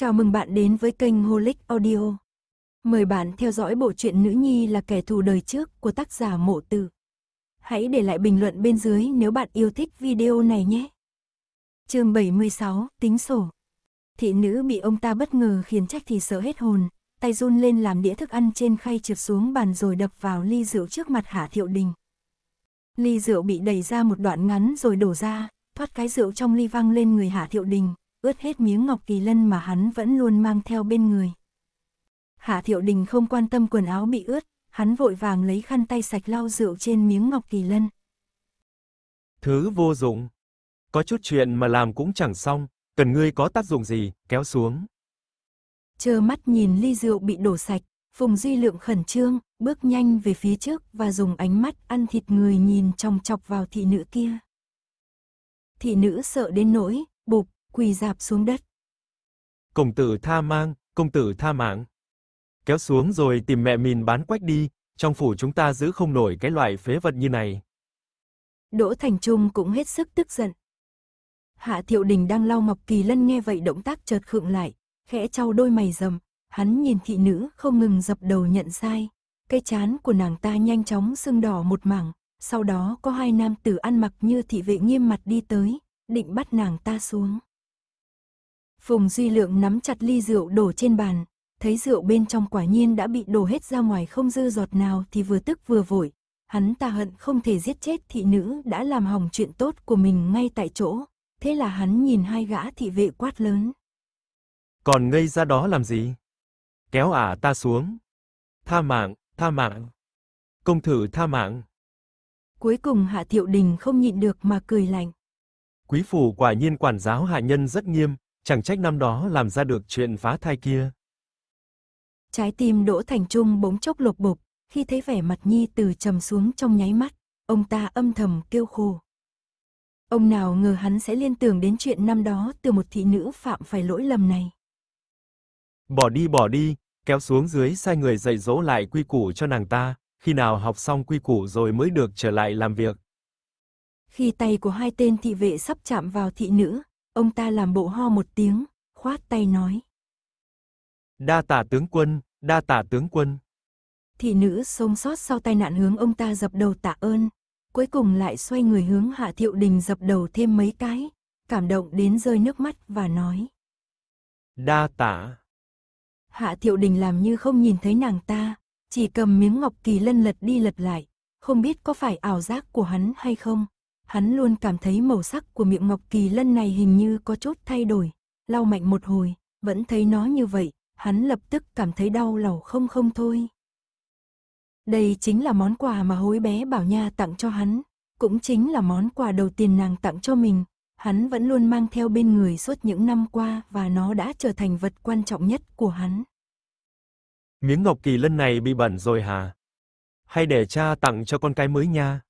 Chào mừng bạn đến với kênh Holic Audio. Mời bạn theo dõi bộ truyện Nữ Nhi là kẻ thù đời trước của tác giả Mộ Tử. Hãy để lại bình luận bên dưới nếu bạn yêu thích video này nhé. Chương 76: Tính sổ. Thị nữ bị ông ta bất ngờ khiến trách thì sợ hết hồn, tay run lên làm đĩa thức ăn trên khay trượt xuống bàn rồi đập vào ly rượu trước mặt Hạ Thiệu Đình. Ly rượu bị đẩy ra một đoạn ngắn rồi đổ ra, thoát cái rượu trong ly văng lên người Hạ Thiệu Đình, ướt hết miếng ngọc kỳ lân mà hắn vẫn luôn mang theo bên người. Hạ Thiệu Đình không quan tâm quần áo bị ướt, hắn vội vàng lấy khăn tay sạch lau rượu trên miếng ngọc kỳ lân. Thứ vô dụng. Có chút chuyện mà làm cũng chẳng xong, cần ngươi có tác dụng gì, kéo xuống. Chờ mắt nhìn ly rượu bị đổ sạch, Phùng Duy Lượng khẩn trương, bước nhanh về phía trước và dùng ánh mắt ăn thịt người nhìn trong chọc vào thị nữ kia. Thị nữ sợ đến nỗi, bụp, quỳ dạp xuống đất. Công tử tha mang, công tử tha mạng. Kéo xuống rồi tìm mẹ mình bán quách đi, trong phủ chúng ta giữ không nổi cái loại phế vật như này. Đỗ Thành Trung cũng hết sức tức giận. Hạ Thiệu Đình đang lau mọc Kỳ Lân nghe vậy động tác chợt khựng lại, khẽ trao đôi mày rầm, hắn nhìn thị nữ không ngừng dập đầu nhận sai. Cái chán của nàng ta nhanh chóng sưng đỏ một mảng, sau đó có hai nam tử ăn mặc như thị vệ nghiêm mặt đi tới, định bắt nàng ta xuống. Phùng Duy Lượng nắm chặt ly rượu đổ trên bàn, thấy rượu bên trong quả nhiên đã bị đổ hết ra ngoài không dư giọt nào thì vừa tức vừa vội. Hắn ta hận không thể giết chết thị nữ đã làm hỏng chuyện tốt của mình ngay tại chỗ, thế là hắn nhìn hai gã thị vệ quát lớn. Còn ngây ra đó làm gì? Kéo ả à ta xuống. Tha mạng, tha mạng. Công thử tha mạng. Cuối cùng Hạ Thiệu Đình không nhịn được mà cười lạnh. Quý phủ quả nhiên quản giáo hạ nhân rất nghiêm, chẳng trách năm đó làm ra được chuyện phá thai kia. Trái tim Đỗ Thành Trung bỗng chốc lột bục, khi thấy vẻ mặt Nhi Từ trầm xuống trong nháy mắt, ông ta âm thầm kêu khổ. Ông nào ngờ hắn sẽ liên tưởng đến chuyện năm đó từ một thị nữ phạm phải lỗi lầm này. Bỏ đi bỏ đi, kéo xuống dưới sai người dạy dỗ lại quy củ cho nàng ta, khi nào học xong quy củ rồi mới được trở lại làm việc. Khi tay của hai tên thị vệ sắp chạm vào thị nữ, Ông ta làm bộ ho một tiếng, khoát tay nói. Đa tả tướng quân, đa tả tướng quân. Thị nữ sống sót sau tai nạn hướng ông ta dập đầu tạ ơn, cuối cùng lại xoay người hướng Hạ Thiệu Đình dập đầu thêm mấy cái, cảm động đến rơi nước mắt và nói. Đa tả. Hạ Thiệu Đình làm như không nhìn thấy nàng ta, chỉ cầm miếng ngọc kỳ lân lật đi lật lại, không biết có phải ảo giác của hắn hay không hắn luôn cảm thấy màu sắc của miệng Ngọc Kỳ Lân này hình như có chút thay đổi, lau mạnh một hồi, vẫn thấy nó như vậy, hắn lập tức cảm thấy đau lòng không không thôi. Đây chính là món quà mà hối bé Bảo Nha tặng cho hắn, cũng chính là món quà đầu tiên nàng tặng cho mình, hắn vẫn luôn mang theo bên người suốt những năm qua và nó đã trở thành vật quan trọng nhất của hắn. Miếng ngọc kỳ lân này bị bẩn rồi hả? Hay để cha tặng cho con cái mới nha?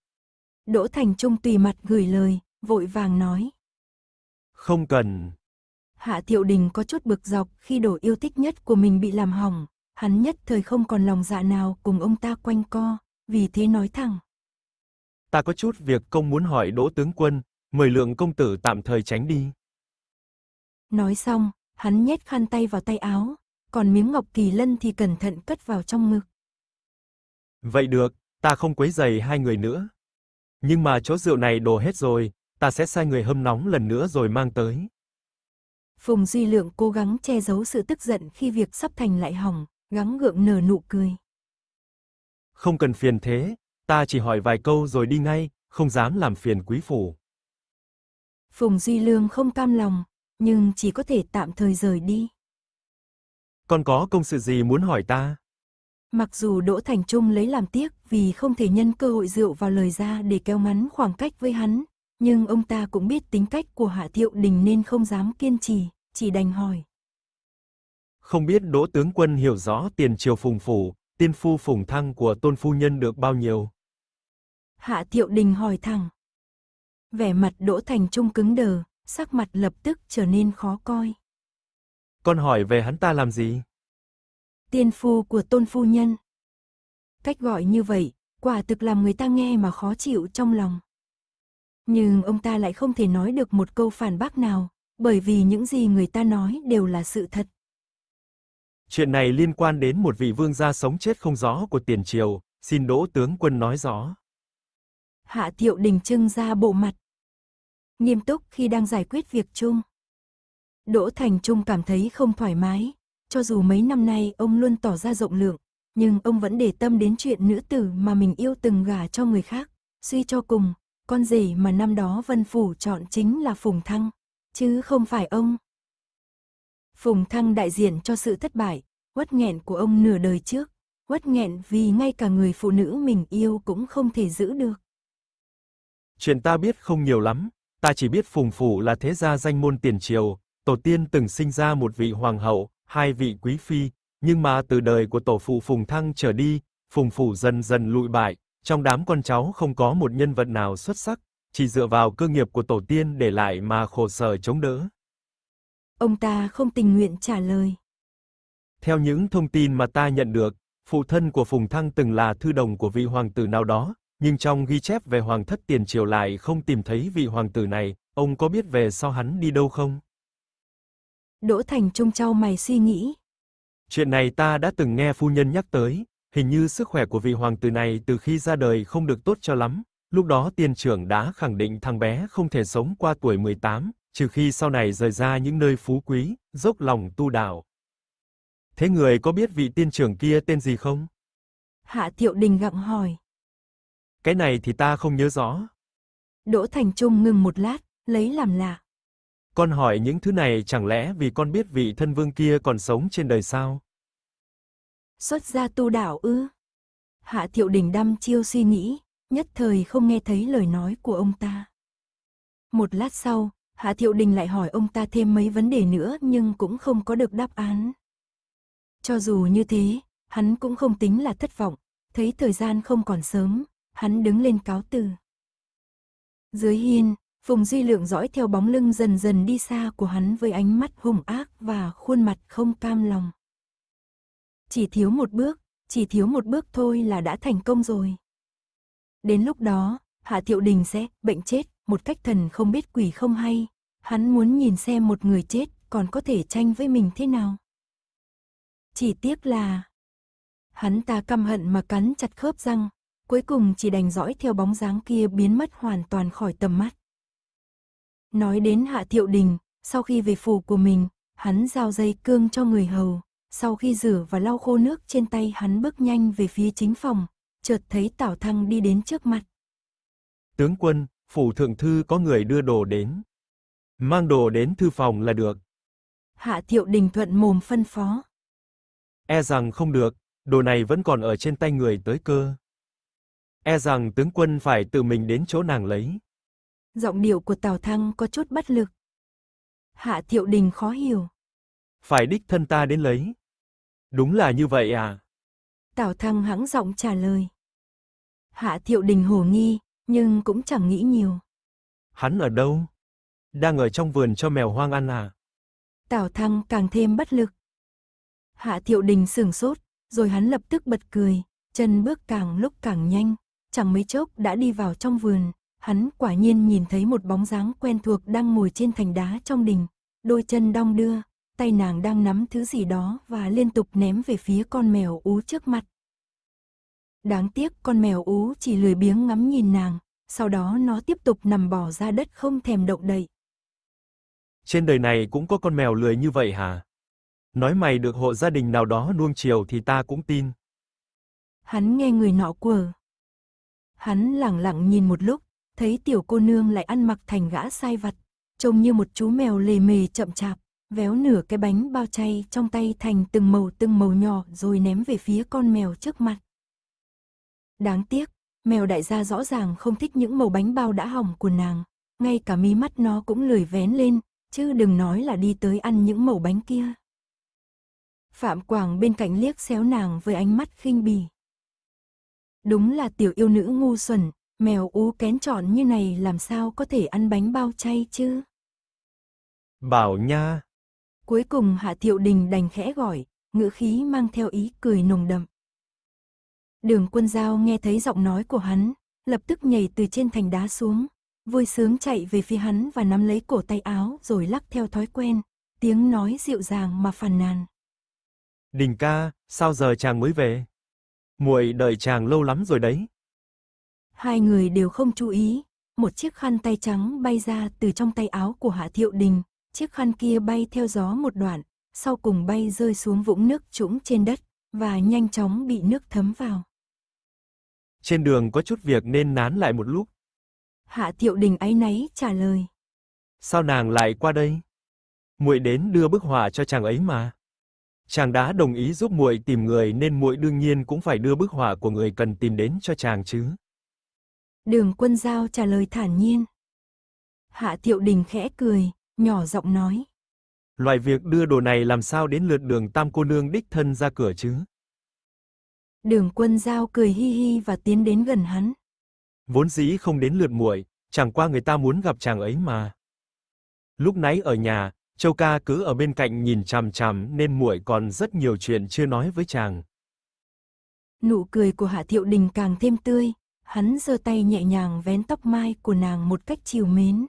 Đỗ Thành Trung tùy mặt gửi lời, vội vàng nói. Không cần. Hạ Thiệu Đình có chút bực dọc khi đổ yêu thích nhất của mình bị làm hỏng, hắn nhất thời không còn lòng dạ nào cùng ông ta quanh co, vì thế nói thẳng. Ta có chút việc công muốn hỏi Đỗ Tướng Quân, mời lượng công tử tạm thời tránh đi. Nói xong, hắn nhét khăn tay vào tay áo, còn miếng ngọc kỳ lân thì cẩn thận cất vào trong ngực. Vậy được, ta không quấy giày hai người nữa. Nhưng mà chỗ rượu này đổ hết rồi, ta sẽ sai người hâm nóng lần nữa rồi mang tới. Phùng Duy Lượng cố gắng che giấu sự tức giận khi việc sắp thành lại hỏng, gắng gượng nở nụ cười. Không cần phiền thế, ta chỉ hỏi vài câu rồi đi ngay, không dám làm phiền quý phủ. Phùng Duy Lương không cam lòng, nhưng chỉ có thể tạm thời rời đi. Còn có công sự gì muốn hỏi ta? Mặc dù Đỗ Thành Trung lấy làm tiếc vì không thể nhân cơ hội rượu vào lời ra để kéo ngắn khoảng cách với hắn, nhưng ông ta cũng biết tính cách của Hạ Thiệu Đình nên không dám kiên trì, chỉ đành hỏi. Không biết Đỗ Tướng Quân hiểu rõ tiền triều phùng phủ, tiên phu phùng thăng của tôn phu nhân được bao nhiêu? Hạ Thiệu Đình hỏi thẳng. Vẻ mặt Đỗ Thành Trung cứng đờ, sắc mặt lập tức trở nên khó coi. Con hỏi về hắn ta làm gì? tiên phu của tôn phu nhân. Cách gọi như vậy, quả thực làm người ta nghe mà khó chịu trong lòng. Nhưng ông ta lại không thể nói được một câu phản bác nào, bởi vì những gì người ta nói đều là sự thật. Chuyện này liên quan đến một vị vương gia sống chết không rõ của tiền triều, xin đỗ tướng quân nói rõ. Hạ thiệu đình trưng ra bộ mặt. Nghiêm túc khi đang giải quyết việc chung. Đỗ Thành Trung cảm thấy không thoải mái, cho dù mấy năm nay ông luôn tỏ ra rộng lượng, nhưng ông vẫn để tâm đến chuyện nữ tử mà mình yêu từng gả cho người khác. Suy cho cùng, con rể mà năm đó Vân Phủ chọn chính là Phùng Thăng, chứ không phải ông. Phùng Thăng đại diện cho sự thất bại, quất nghẹn của ông nửa đời trước, quất nghẹn vì ngay cả người phụ nữ mình yêu cũng không thể giữ được. Chuyện ta biết không nhiều lắm, ta chỉ biết Phùng Phủ là thế gia danh môn tiền triều, tổ tiên từng sinh ra một vị hoàng hậu, hai vị quý phi, nhưng mà từ đời của tổ phụ Phùng Thăng trở đi, Phùng phủ dần dần lụi bại, trong đám con cháu không có một nhân vật nào xuất sắc, chỉ dựa vào cơ nghiệp của tổ tiên để lại mà khổ sở chống đỡ. Ông ta không tình nguyện trả lời. Theo những thông tin mà ta nhận được, phụ thân của Phùng Thăng từng là thư đồng của vị hoàng tử nào đó, nhưng trong ghi chép về hoàng thất tiền triều lại không tìm thấy vị hoàng tử này, ông có biết về sau hắn đi đâu không? Đỗ Thành Trung trao mày suy nghĩ. Chuyện này ta đã từng nghe phu nhân nhắc tới, hình như sức khỏe của vị hoàng tử này từ khi ra đời không được tốt cho lắm, lúc đó tiên trưởng đã khẳng định thằng bé không thể sống qua tuổi 18, trừ khi sau này rời ra những nơi phú quý, dốc lòng tu đạo. Thế người có biết vị tiên trưởng kia tên gì không? Hạ Tiệu Đình gặng hỏi. Cái này thì ta không nhớ rõ. Đỗ Thành Trung ngừng một lát, lấy làm lạ. Con hỏi những thứ này chẳng lẽ vì con biết vị thân vương kia còn sống trên đời sao? Xuất gia tu đạo ư? Hạ Thiệu Đình đăm chiêu suy nghĩ, nhất thời không nghe thấy lời nói của ông ta. Một lát sau, Hạ Thiệu Đình lại hỏi ông ta thêm mấy vấn đề nữa nhưng cũng không có được đáp án. Cho dù như thế, hắn cũng không tính là thất vọng, thấy thời gian không còn sớm, hắn đứng lên cáo từ. Dưới hiên, Phùng Duy Lượng dõi theo bóng lưng dần dần đi xa của hắn với ánh mắt hung ác và khuôn mặt không cam lòng. Chỉ thiếu một bước, chỉ thiếu một bước thôi là đã thành công rồi. Đến lúc đó, Hạ Thiệu Đình sẽ bệnh chết, một cách thần không biết quỷ không hay. Hắn muốn nhìn xem một người chết còn có thể tranh với mình thế nào. Chỉ tiếc là... Hắn ta căm hận mà cắn chặt khớp răng, cuối cùng chỉ đành dõi theo bóng dáng kia biến mất hoàn toàn khỏi tầm mắt. Nói đến Hạ Thiệu Đình, sau khi về phủ của mình, hắn giao dây cương cho người hầu. Sau khi rửa và lau khô nước trên tay hắn bước nhanh về phía chính phòng, chợt thấy Tảo Thăng đi đến trước mặt. Tướng quân, phủ thượng thư có người đưa đồ đến. Mang đồ đến thư phòng là được. Hạ Thiệu Đình thuận mồm phân phó. E rằng không được, đồ này vẫn còn ở trên tay người tới cơ. E rằng tướng quân phải tự mình đến chỗ nàng lấy. Giọng điệu của Tào Thăng có chút bất lực. Hạ Thiệu Đình khó hiểu. Phải đích thân ta đến lấy. Đúng là như vậy à? Tào Thăng hắng giọng trả lời. Hạ Thiệu Đình hồ nghi, nhưng cũng chẳng nghĩ nhiều. Hắn ở đâu? Đang ở trong vườn cho mèo hoang ăn à? Tào Thăng càng thêm bất lực. Hạ Thiệu Đình sửng sốt, rồi hắn lập tức bật cười, chân bước càng lúc càng nhanh, chẳng mấy chốc đã đi vào trong vườn hắn quả nhiên nhìn thấy một bóng dáng quen thuộc đang ngồi trên thành đá trong đình, đôi chân đong đưa, tay nàng đang nắm thứ gì đó và liên tục ném về phía con mèo ú trước mặt. Đáng tiếc con mèo ú chỉ lười biếng ngắm nhìn nàng, sau đó nó tiếp tục nằm bò ra đất không thèm động đậy. Trên đời này cũng có con mèo lười như vậy hả? Nói mày được hộ gia đình nào đó nuông chiều thì ta cũng tin. Hắn nghe người nọ quờ. Hắn lặng lặng nhìn một lúc thấy tiểu cô nương lại ăn mặc thành gã sai vặt, trông như một chú mèo lề mề chậm chạp, véo nửa cái bánh bao chay trong tay thành từng màu từng màu nhỏ rồi ném về phía con mèo trước mặt. Đáng tiếc, mèo đại gia rõ ràng không thích những màu bánh bao đã hỏng của nàng, ngay cả mí mắt nó cũng lười vén lên, chứ đừng nói là đi tới ăn những màu bánh kia. Phạm Quảng bên cạnh liếc xéo nàng với ánh mắt khinh bỉ. Đúng là tiểu yêu nữ ngu xuẩn, Mèo ú kén chọn như này làm sao có thể ăn bánh bao chay chứ? Bảo nha. Cuối cùng Hạ Thiệu Đình đành khẽ gọi, ngữ khí mang theo ý cười nồng đậm. Đường quân giao nghe thấy giọng nói của hắn, lập tức nhảy từ trên thành đá xuống, vui sướng chạy về phía hắn và nắm lấy cổ tay áo rồi lắc theo thói quen, tiếng nói dịu dàng mà phàn nàn. Đình ca, sao giờ chàng mới về? Muội đợi chàng lâu lắm rồi đấy. Hai người đều không chú ý, một chiếc khăn tay trắng bay ra từ trong tay áo của Hạ Thiệu Đình, chiếc khăn kia bay theo gió một đoạn, sau cùng bay rơi xuống vũng nước trũng trên đất và nhanh chóng bị nước thấm vào. Trên đường có chút việc nên nán lại một lúc. Hạ Thiệu Đình ấy nấy trả lời. Sao nàng lại qua đây? Muội đến đưa bức họa cho chàng ấy mà. Chàng đã đồng ý giúp muội tìm người nên muội đương nhiên cũng phải đưa bức họa của người cần tìm đến cho chàng chứ. Đường quân giao trả lời thản nhiên. Hạ Tiệu Đình khẽ cười, nhỏ giọng nói. Loại việc đưa đồ này làm sao đến lượt đường tam cô nương đích thân ra cửa chứ? Đường quân giao cười hi hi và tiến đến gần hắn. Vốn dĩ không đến lượt muội, chẳng qua người ta muốn gặp chàng ấy mà. Lúc nãy ở nhà, Châu ca cứ ở bên cạnh nhìn chằm chằm nên muội còn rất nhiều chuyện chưa nói với chàng. Nụ cười của Hạ Thiệu Đình càng thêm tươi, hắn giơ tay nhẹ nhàng vén tóc mai của nàng một cách chiều mến.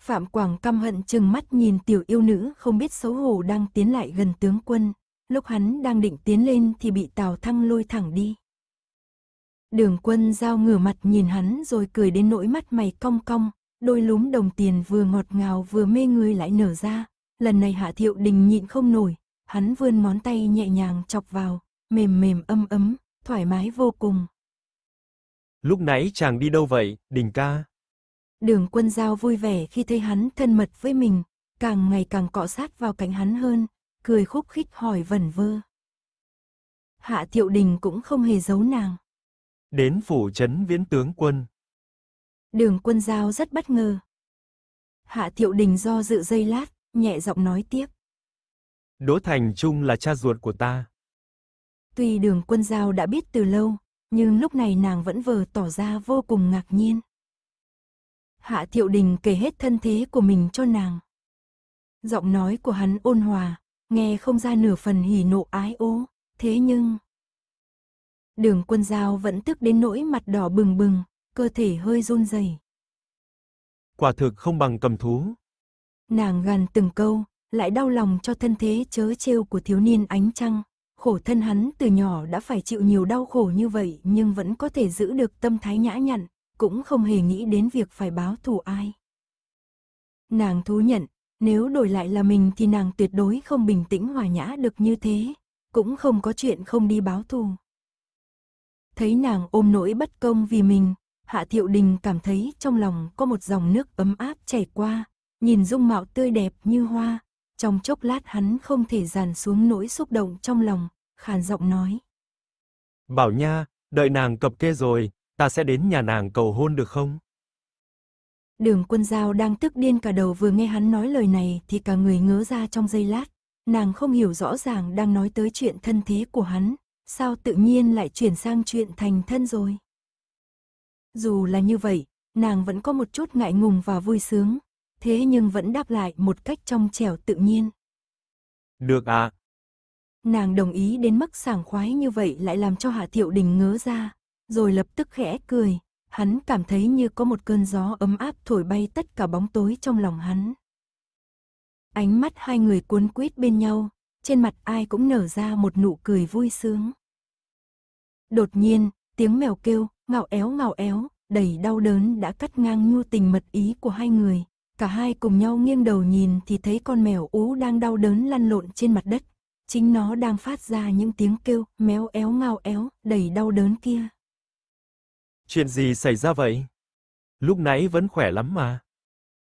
Phạm Quảng căm hận chừng mắt nhìn tiểu yêu nữ không biết xấu hổ đang tiến lại gần tướng quân, lúc hắn đang định tiến lên thì bị Tào Thăng lôi thẳng đi. Đường quân giao ngửa mặt nhìn hắn rồi cười đến nỗi mắt mày cong cong, đôi lúm đồng tiền vừa ngọt ngào vừa mê người lại nở ra. Lần này Hạ Thiệu Đình nhịn không nổi, hắn vươn món tay nhẹ nhàng chọc vào, mềm mềm âm ấm, thoải mái vô cùng. Lúc nãy chàng đi đâu vậy, đình ca? Đường quân giao vui vẻ khi thấy hắn thân mật với mình, càng ngày càng cọ sát vào cánh hắn hơn, cười khúc khích hỏi vẩn vơ. Hạ thiệu đình cũng không hề giấu nàng. Đến phủ trấn viễn tướng quân. Đường quân giao rất bất ngờ. Hạ thiệu đình do dự dây lát, nhẹ giọng nói tiếp. Đỗ Thành Trung là cha ruột của ta. Tuy đường quân giao đã biết từ lâu, nhưng lúc này nàng vẫn vờ tỏ ra vô cùng ngạc nhiên. Hạ Thiệu Đình kể hết thân thế của mình cho nàng. Giọng nói của hắn ôn hòa, nghe không ra nửa phần hỉ nộ ái ố, thế nhưng... Đường quân giao vẫn tức đến nỗi mặt đỏ bừng bừng, cơ thể hơi run rẩy. Quả thực không bằng cầm thú. Nàng gần từng câu, lại đau lòng cho thân thế chớ trêu của thiếu niên ánh trăng khổ thân hắn từ nhỏ đã phải chịu nhiều đau khổ như vậy nhưng vẫn có thể giữ được tâm thái nhã nhặn, cũng không hề nghĩ đến việc phải báo thù ai. Nàng thú nhận, nếu đổi lại là mình thì nàng tuyệt đối không bình tĩnh hòa nhã được như thế, cũng không có chuyện không đi báo thù. Thấy nàng ôm nỗi bất công vì mình, Hạ Thiệu Đình cảm thấy trong lòng có một dòng nước ấm áp chảy qua, nhìn dung mạo tươi đẹp như hoa, trong chốc lát hắn không thể dàn xuống nỗi xúc động trong lòng, khàn giọng nói. Bảo nha, đợi nàng cập kê rồi, ta sẽ đến nhà nàng cầu hôn được không? Đường quân giao đang tức điên cả đầu vừa nghe hắn nói lời này thì cả người ngớ ra trong giây lát. Nàng không hiểu rõ ràng đang nói tới chuyện thân thế của hắn, sao tự nhiên lại chuyển sang chuyện thành thân rồi. Dù là như vậy, nàng vẫn có một chút ngại ngùng và vui sướng, thế nhưng vẫn đáp lại một cách trong trẻo tự nhiên. Được ạ. À. Nàng đồng ý đến mức sảng khoái như vậy lại làm cho Hạ Thiệu Đình ngớ ra, rồi lập tức khẽ cười, hắn cảm thấy như có một cơn gió ấm áp thổi bay tất cả bóng tối trong lòng hắn. Ánh mắt hai người cuốn quýt bên nhau, trên mặt ai cũng nở ra một nụ cười vui sướng. Đột nhiên, tiếng mèo kêu, ngạo éo ngạo éo, đầy đau đớn đã cắt ngang nhu tình mật ý của hai người, Cả hai cùng nhau nghiêng đầu nhìn thì thấy con mèo ú đang đau đớn lăn lộn trên mặt đất. Chính nó đang phát ra những tiếng kêu méo éo ngao éo, đầy đau đớn kia. Chuyện gì xảy ra vậy? Lúc nãy vẫn khỏe lắm mà.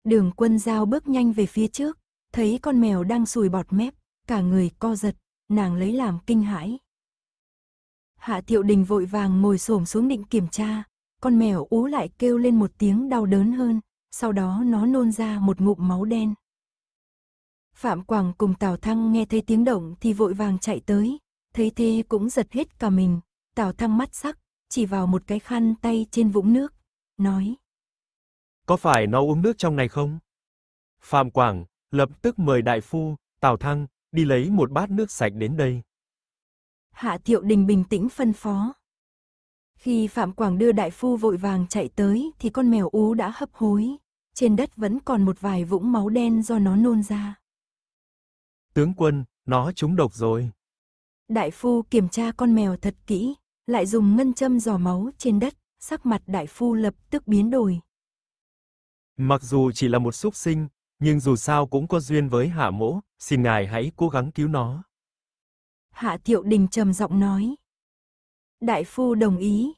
Đường quân giao bước nhanh về phía trước, thấy con mèo đang sùi bọt mép, cả người co giật, nàng lấy làm kinh hãi. Hạ Tiệu Đình vội vàng ngồi xổm xuống định kiểm tra, con mèo ú lại kêu lên một tiếng đau đớn hơn, sau đó nó nôn ra một ngụm máu đen. Phạm Quảng cùng Tào Thăng nghe thấy tiếng động thì vội vàng chạy tới, thấy thế cũng giật hết cả mình, Tào Thăng mắt sắc, chỉ vào một cái khăn tay trên vũng nước, nói. Có phải nó uống nước trong này không? Phạm Quảng, lập tức mời đại phu, Tào Thăng, đi lấy một bát nước sạch đến đây. Hạ Thiệu Đình bình tĩnh phân phó. Khi Phạm Quảng đưa đại phu vội vàng chạy tới thì con mèo ú đã hấp hối. Trên đất vẫn còn một vài vũng máu đen do nó nôn ra. Tướng quân, nó trúng độc rồi. Đại phu kiểm tra con mèo thật kỹ, lại dùng ngân châm dò máu trên đất, sắc mặt đại phu lập tức biến đổi. Mặc dù chỉ là một súc sinh, nhưng dù sao cũng có duyên với hạ mỗ, xin ngài hãy cố gắng cứu nó. Hạ Thiệu Đình trầm giọng nói. Đại phu đồng ý.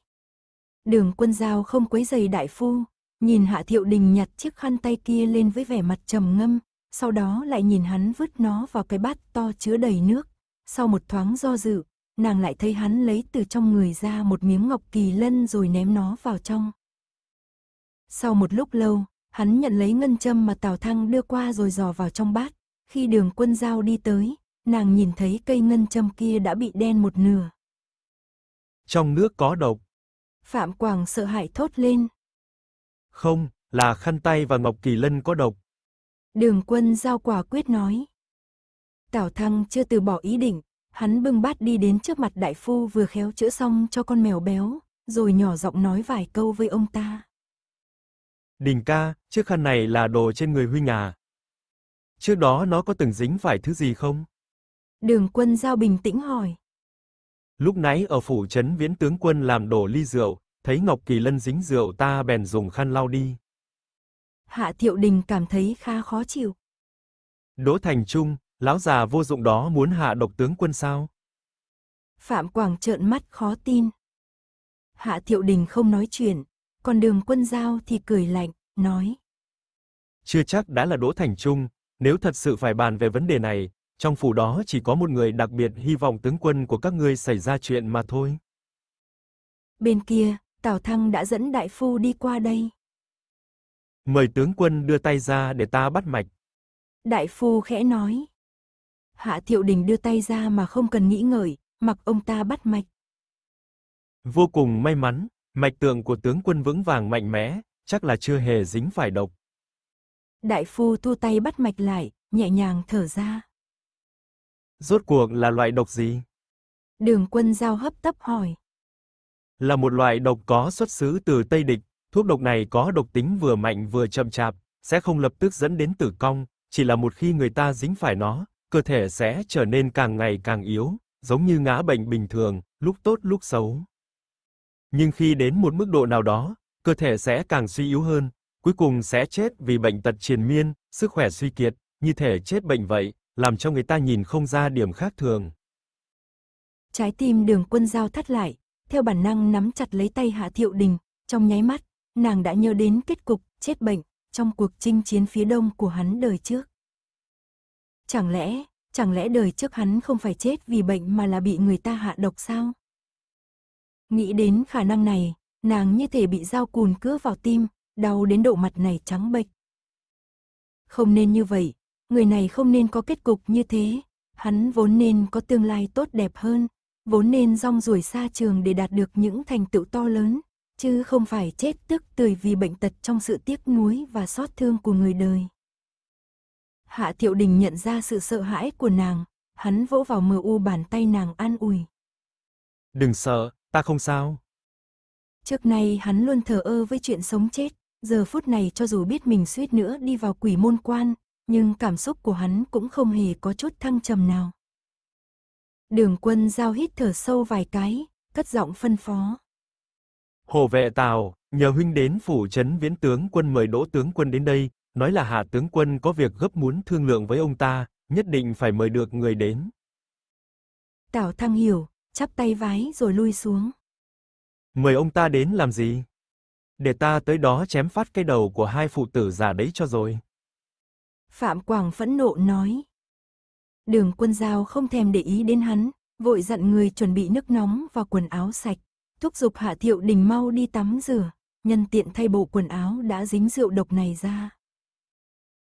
Đường quân giao không quấy giày đại phu, nhìn Hạ Thiệu Đình nhặt chiếc khăn tay kia lên với vẻ mặt trầm ngâm, sau đó lại nhìn hắn vứt nó vào cái bát to chứa đầy nước. Sau một thoáng do dự, nàng lại thấy hắn lấy từ trong người ra một miếng ngọc kỳ lân rồi ném nó vào trong. Sau một lúc lâu, hắn nhận lấy ngân châm mà Tào Thăng đưa qua rồi dò vào trong bát. Khi đường quân giao đi tới, nàng nhìn thấy cây ngân châm kia đã bị đen một nửa, trong nước có độc. Phạm Quảng sợ hãi thốt lên. Không, là khăn tay và Ngọc Kỳ Lân có độc. Đường quân giao quả quyết nói. Tào Thăng chưa từ bỏ ý định, hắn bưng bát đi đến trước mặt đại phu vừa khéo chữa xong cho con mèo béo, rồi nhỏ giọng nói vài câu với ông ta. Đình ca, chiếc khăn này là đồ trên người huynh à. Trước đó nó có từng dính phải thứ gì không? Đường quân giao bình tĩnh hỏi. Lúc nãy ở phủ trấn Viễn tướng quân làm đổ ly rượu, thấy Ngọc Kỳ Lân dính rượu ta bèn dùng khăn lau đi. Hạ Thiệu Đình cảm thấy khá khó chịu. Đỗ Thành Trung, lão già vô dụng đó muốn hạ độc tướng quân sao? Phạm Quảng trợn mắt khó tin. Hạ Thiệu Đình không nói chuyện, còn đường quân giao thì cười lạnh, nói. Chưa chắc đã là Đỗ Thành Trung, nếu thật sự phải bàn về vấn đề này, trong phủ đó chỉ có một người đặc biệt hy vọng tướng quân của các ngươi xảy ra chuyện mà thôi. Bên kia, Tào Thăng đã dẫn đại phu đi qua đây. Mời tướng quân đưa tay ra để ta bắt mạch. Đại phu khẽ nói. Hạ Thiệu Đình đưa tay ra mà không cần nghĩ ngợi, mặc ông ta bắt mạch. Vô cùng may mắn, mạch tượng của tướng quân vững vàng mạnh mẽ, chắc là chưa hề dính phải độc. Đại phu thu tay bắt mạch lại, nhẹ nhàng thở ra. Rốt cuộc là loại độc gì? Đường quân giao hấp tấp hỏi. Là một loại độc có xuất xứ từ Tây Địch, thuốc độc này có độc tính vừa mạnh vừa chậm chạp, sẽ không lập tức dẫn đến tử vong, chỉ là một khi người ta dính phải nó, cơ thể sẽ trở nên càng ngày càng yếu, giống như ngã bệnh bình thường, lúc tốt lúc xấu. Nhưng khi đến một mức độ nào đó, cơ thể sẽ càng suy yếu hơn, cuối cùng sẽ chết vì bệnh tật triền miên, sức khỏe suy kiệt, như thể chết bệnh vậy, làm cho người ta nhìn không ra điểm khác thường. Trái tim đường quân giao thắt lại, theo bản năng nắm chặt lấy tay Hạ Thiệu Đình, trong nháy mắt, nàng đã nhớ đến kết cục chết bệnh trong cuộc chinh chiến phía đông của hắn đời trước. Chẳng lẽ, chẳng lẽ đời trước hắn không phải chết vì bệnh mà là bị người ta hạ độc sao? Nghĩ đến khả năng này, nàng như thể bị dao cùn cưa vào tim, đau đến độ mặt này trắng bệch. Không nên như vậy, người này không nên có kết cục như thế, hắn vốn nên có tương lai tốt đẹp hơn, vốn nên rong ruổi xa trường để đạt được những thành tựu to lớn, chứ không phải chết tức tươi vì bệnh tật trong sự tiếc nuối và xót thương của người đời. Hạ Thiệu Đình nhận ra sự sợ hãi của nàng, hắn vỗ vào mờ u bàn tay nàng an ủi. Đừng sợ, ta không sao. Trước nay hắn luôn thờ ơ với chuyện sống chết, giờ phút này cho dù biết mình suýt nữa đi vào quỷ môn quan, nhưng cảm xúc của hắn cũng không hề có chút thăng trầm nào. Đường quân giao hít thở sâu vài cái, cất giọng phân phó. Hồ vệ Tào, nhờ huynh đến phủ trấn viễn tướng quân mời đỗ tướng quân đến đây, nói là hạ tướng quân có việc gấp muốn thương lượng với ông ta, nhất định phải mời được người đến. Tào Thăng hiểu, chắp tay vái rồi lui xuống. Mời ông ta đến làm gì? Để ta tới đó chém phát cái đầu của hai phụ tử già đấy cho rồi. Phạm Quảng phẫn nộ nói. Đường quân giao không thèm để ý đến hắn, vội dặn người chuẩn bị nước nóng và quần áo sạch, thúc giục Hạ Thiệu Đình mau đi tắm rửa, nhân tiện thay bộ quần áo đã dính rượu độc này ra.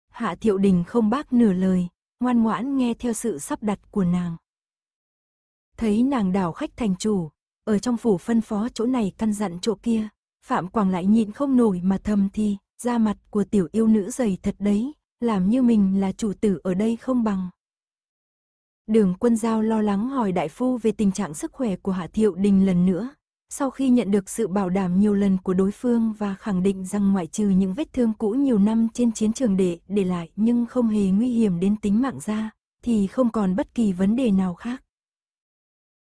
Hạ Thiệu Đình không bác nửa lời, ngoan ngoãn nghe theo sự sắp đặt của nàng. Thấy nàng đảo khách thành chủ, ở trong phủ phân phó chỗ này căn dặn chỗ kia, Phạm Quảng lại nhịn không nổi mà thầm thì, da mặt của tiểu yêu nữ dày thật đấy, làm như mình là chủ tử ở đây không bằng. Đường quân giao lo lắng hỏi đại phu về tình trạng sức khỏe của Hạ Thiệu Đình lần nữa. Sau khi nhận được sự bảo đảm nhiều lần của đối phương và khẳng định rằng ngoại trừ những vết thương cũ nhiều năm trên chiến trường để để lại nhưng không hề nguy hiểm đến tính mạng ra, thì không còn bất kỳ vấn đề nào khác.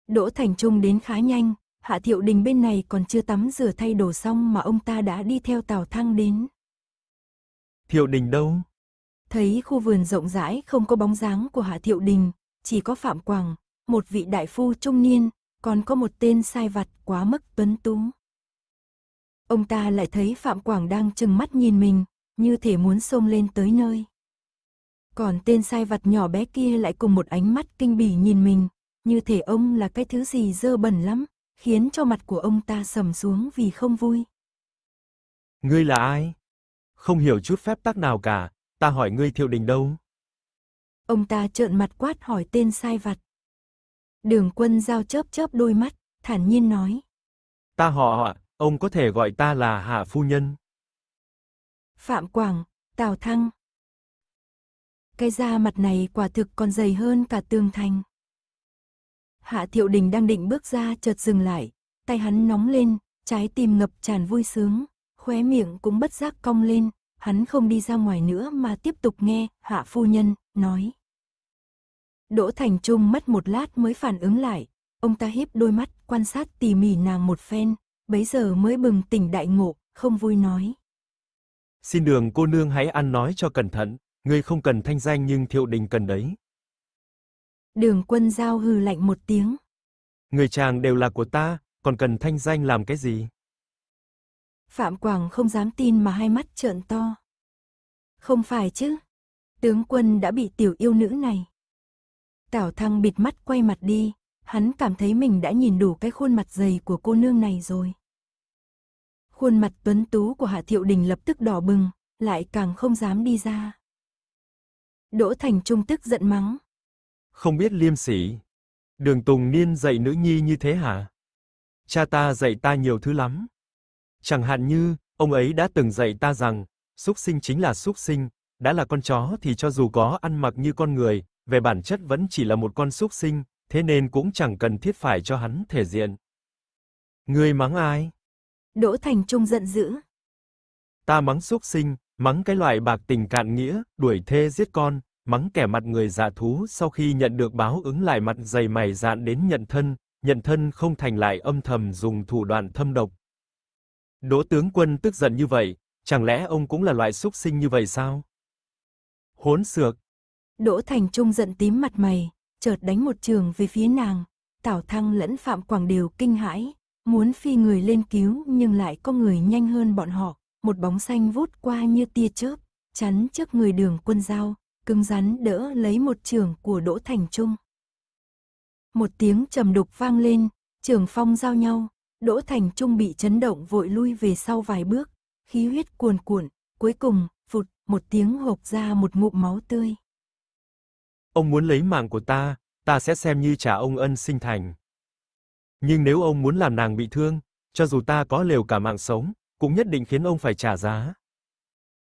Đỗ Thành Trung đến khá nhanh, Hạ Thiệu Đình bên này còn chưa tắm rửa thay đồ xong mà ông ta đã đi theo Tào Thăng đến. Thiệu Đình đâu? Thấy khu vườn rộng rãi không có bóng dáng của Hạ Thiệu Đình, chỉ có Phạm Quảng, một vị đại phu trung niên, còn có một tên sai vặt quá mức tuấn tú. Ông ta lại thấy Phạm Quảng đang chừng mắt nhìn mình, như thể muốn xông lên tới nơi. Còn tên sai vặt nhỏ bé kia lại cùng một ánh mắt kinh bỉ nhìn mình, như thể ông là cái thứ gì dơ bẩn lắm, khiến cho mặt của ông ta sầm xuống vì không vui. Ngươi là ai? Không hiểu chút phép tắc nào cả, ta hỏi ngươi thiệu đình đâu? Ông ta trợn mặt quát hỏi tên sai vặt. Đường quân giao chớp chớp đôi mắt, thản nhiên nói. Ta họ ạ, ông có thể gọi ta là Hạ Phu Nhân. Phạm Quảng, Tào Thăng. Cái da mặt này quả thực còn dày hơn cả tường thanh. Hạ Thiệu Đình đang định bước ra chợt dừng lại, tay hắn nóng lên, trái tim ngập tràn vui sướng, khóe miệng cũng bất giác cong lên, hắn không đi ra ngoài nữa mà tiếp tục nghe, hạ phu nhân, nói. Đỗ Thành Trung mất một lát mới phản ứng lại, ông ta híp đôi mắt, quan sát tỉ mỉ nàng một phen, bấy giờ mới bừng tỉnh đại ngộ, không vui nói. Xin đường cô nương hãy ăn nói cho cẩn thận, ngươi không cần thanh danh nhưng thiệu đình cần đấy. Đường quân giao hừ lạnh một tiếng. Người chàng đều là của ta, còn cần thanh danh làm cái gì? Phạm Quảng không dám tin mà hai mắt trợn to. Không phải chứ, tướng quân đã bị tiểu yêu nữ này. Tảo Thăng bịt mắt quay mặt đi, hắn cảm thấy mình đã nhìn đủ cái khuôn mặt dày của cô nương này rồi. Khuôn mặt tuấn tú của Hạ Thiệu Đình lập tức đỏ bừng, lại càng không dám đi ra. Đỗ Thành Trung tức giận mắng. Không biết liêm sỉ. Đường Tùng Niên dạy nữ nhi như thế hả? Cha ta dạy ta nhiều thứ lắm. Chẳng hạn như, ông ấy đã từng dạy ta rằng, súc sinh chính là súc sinh, đã là con chó thì cho dù có ăn mặc như con người, về bản chất vẫn chỉ là một con súc sinh, thế nên cũng chẳng cần thiết phải cho hắn thể diện. Ngươi mắng ai? Đỗ Thành Trung giận dữ. Ta mắng súc sinh, mắng cái loại bạc tình cạn nghĩa, đuổi thê giết con, mắng kẻ mặt người dạ thú sau khi nhận được báo ứng lại mặt dày mày dạn đến nhận thân, nhận thân không thành lại âm thầm dùng thủ đoạn thâm độc, Đỗ tướng quân tức giận như vậy, chẳng lẽ ông cũng là loại súc sinh như vậy sao? Hỗn xược. Đỗ Thành Trung giận tím mặt mày, chợt đánh một trường về phía nàng. Tảo Thăng lẫn Phạm Quảng đều kinh hãi, muốn phi người lên cứu nhưng lại có người nhanh hơn bọn họ. Một bóng xanh vút qua như tia chớp, chắn trước người đường quân giao cứng rắn đỡ lấy một trường của Đỗ Thành Trung. Một tiếng trầm đục vang lên, trường phong giao nhau, Đỗ Thành Trung bị chấn động vội lui về sau vài bước, khí huyết cuồn cuộn, cuối cùng, phụt, một tiếng hộp ra một ngụm máu tươi. Ông muốn lấy mạng của ta, ta sẽ xem như trả ông ân sinh thành. Nhưng nếu ông muốn làm nàng bị thương, cho dù ta có liều cả mạng sống, cũng nhất định khiến ông phải trả giá.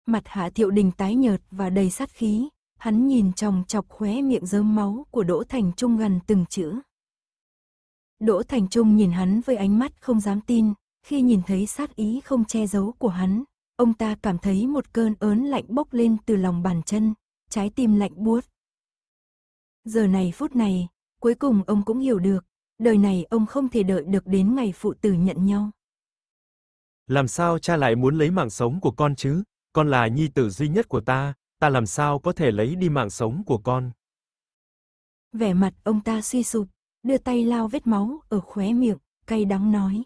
Mặt Hạ Thiệu Đình tái nhợt và đầy sát khí, hắn nhìn chòng chọc khóe miệng rơm máu của Đỗ Thành Trung gần từng chữ. Đỗ Thành Trung nhìn hắn với ánh mắt không dám tin, khi nhìn thấy sát ý không che giấu của hắn, ông ta cảm thấy một cơn ớn lạnh bốc lên từ lòng bàn chân, trái tim lạnh buốt. Giờ này phút này, cuối cùng ông cũng hiểu được, đời này ông không thể đợi được đến ngày phụ tử nhận nhau. Làm sao cha lại muốn lấy mạng sống của con chứ? Con là nhi tử duy nhất của ta, ta làm sao có thể lấy đi mạng sống của con? Vẻ mặt ông ta suy sụp, đưa tay lao vết máu ở khóe miệng, cay đắng nói.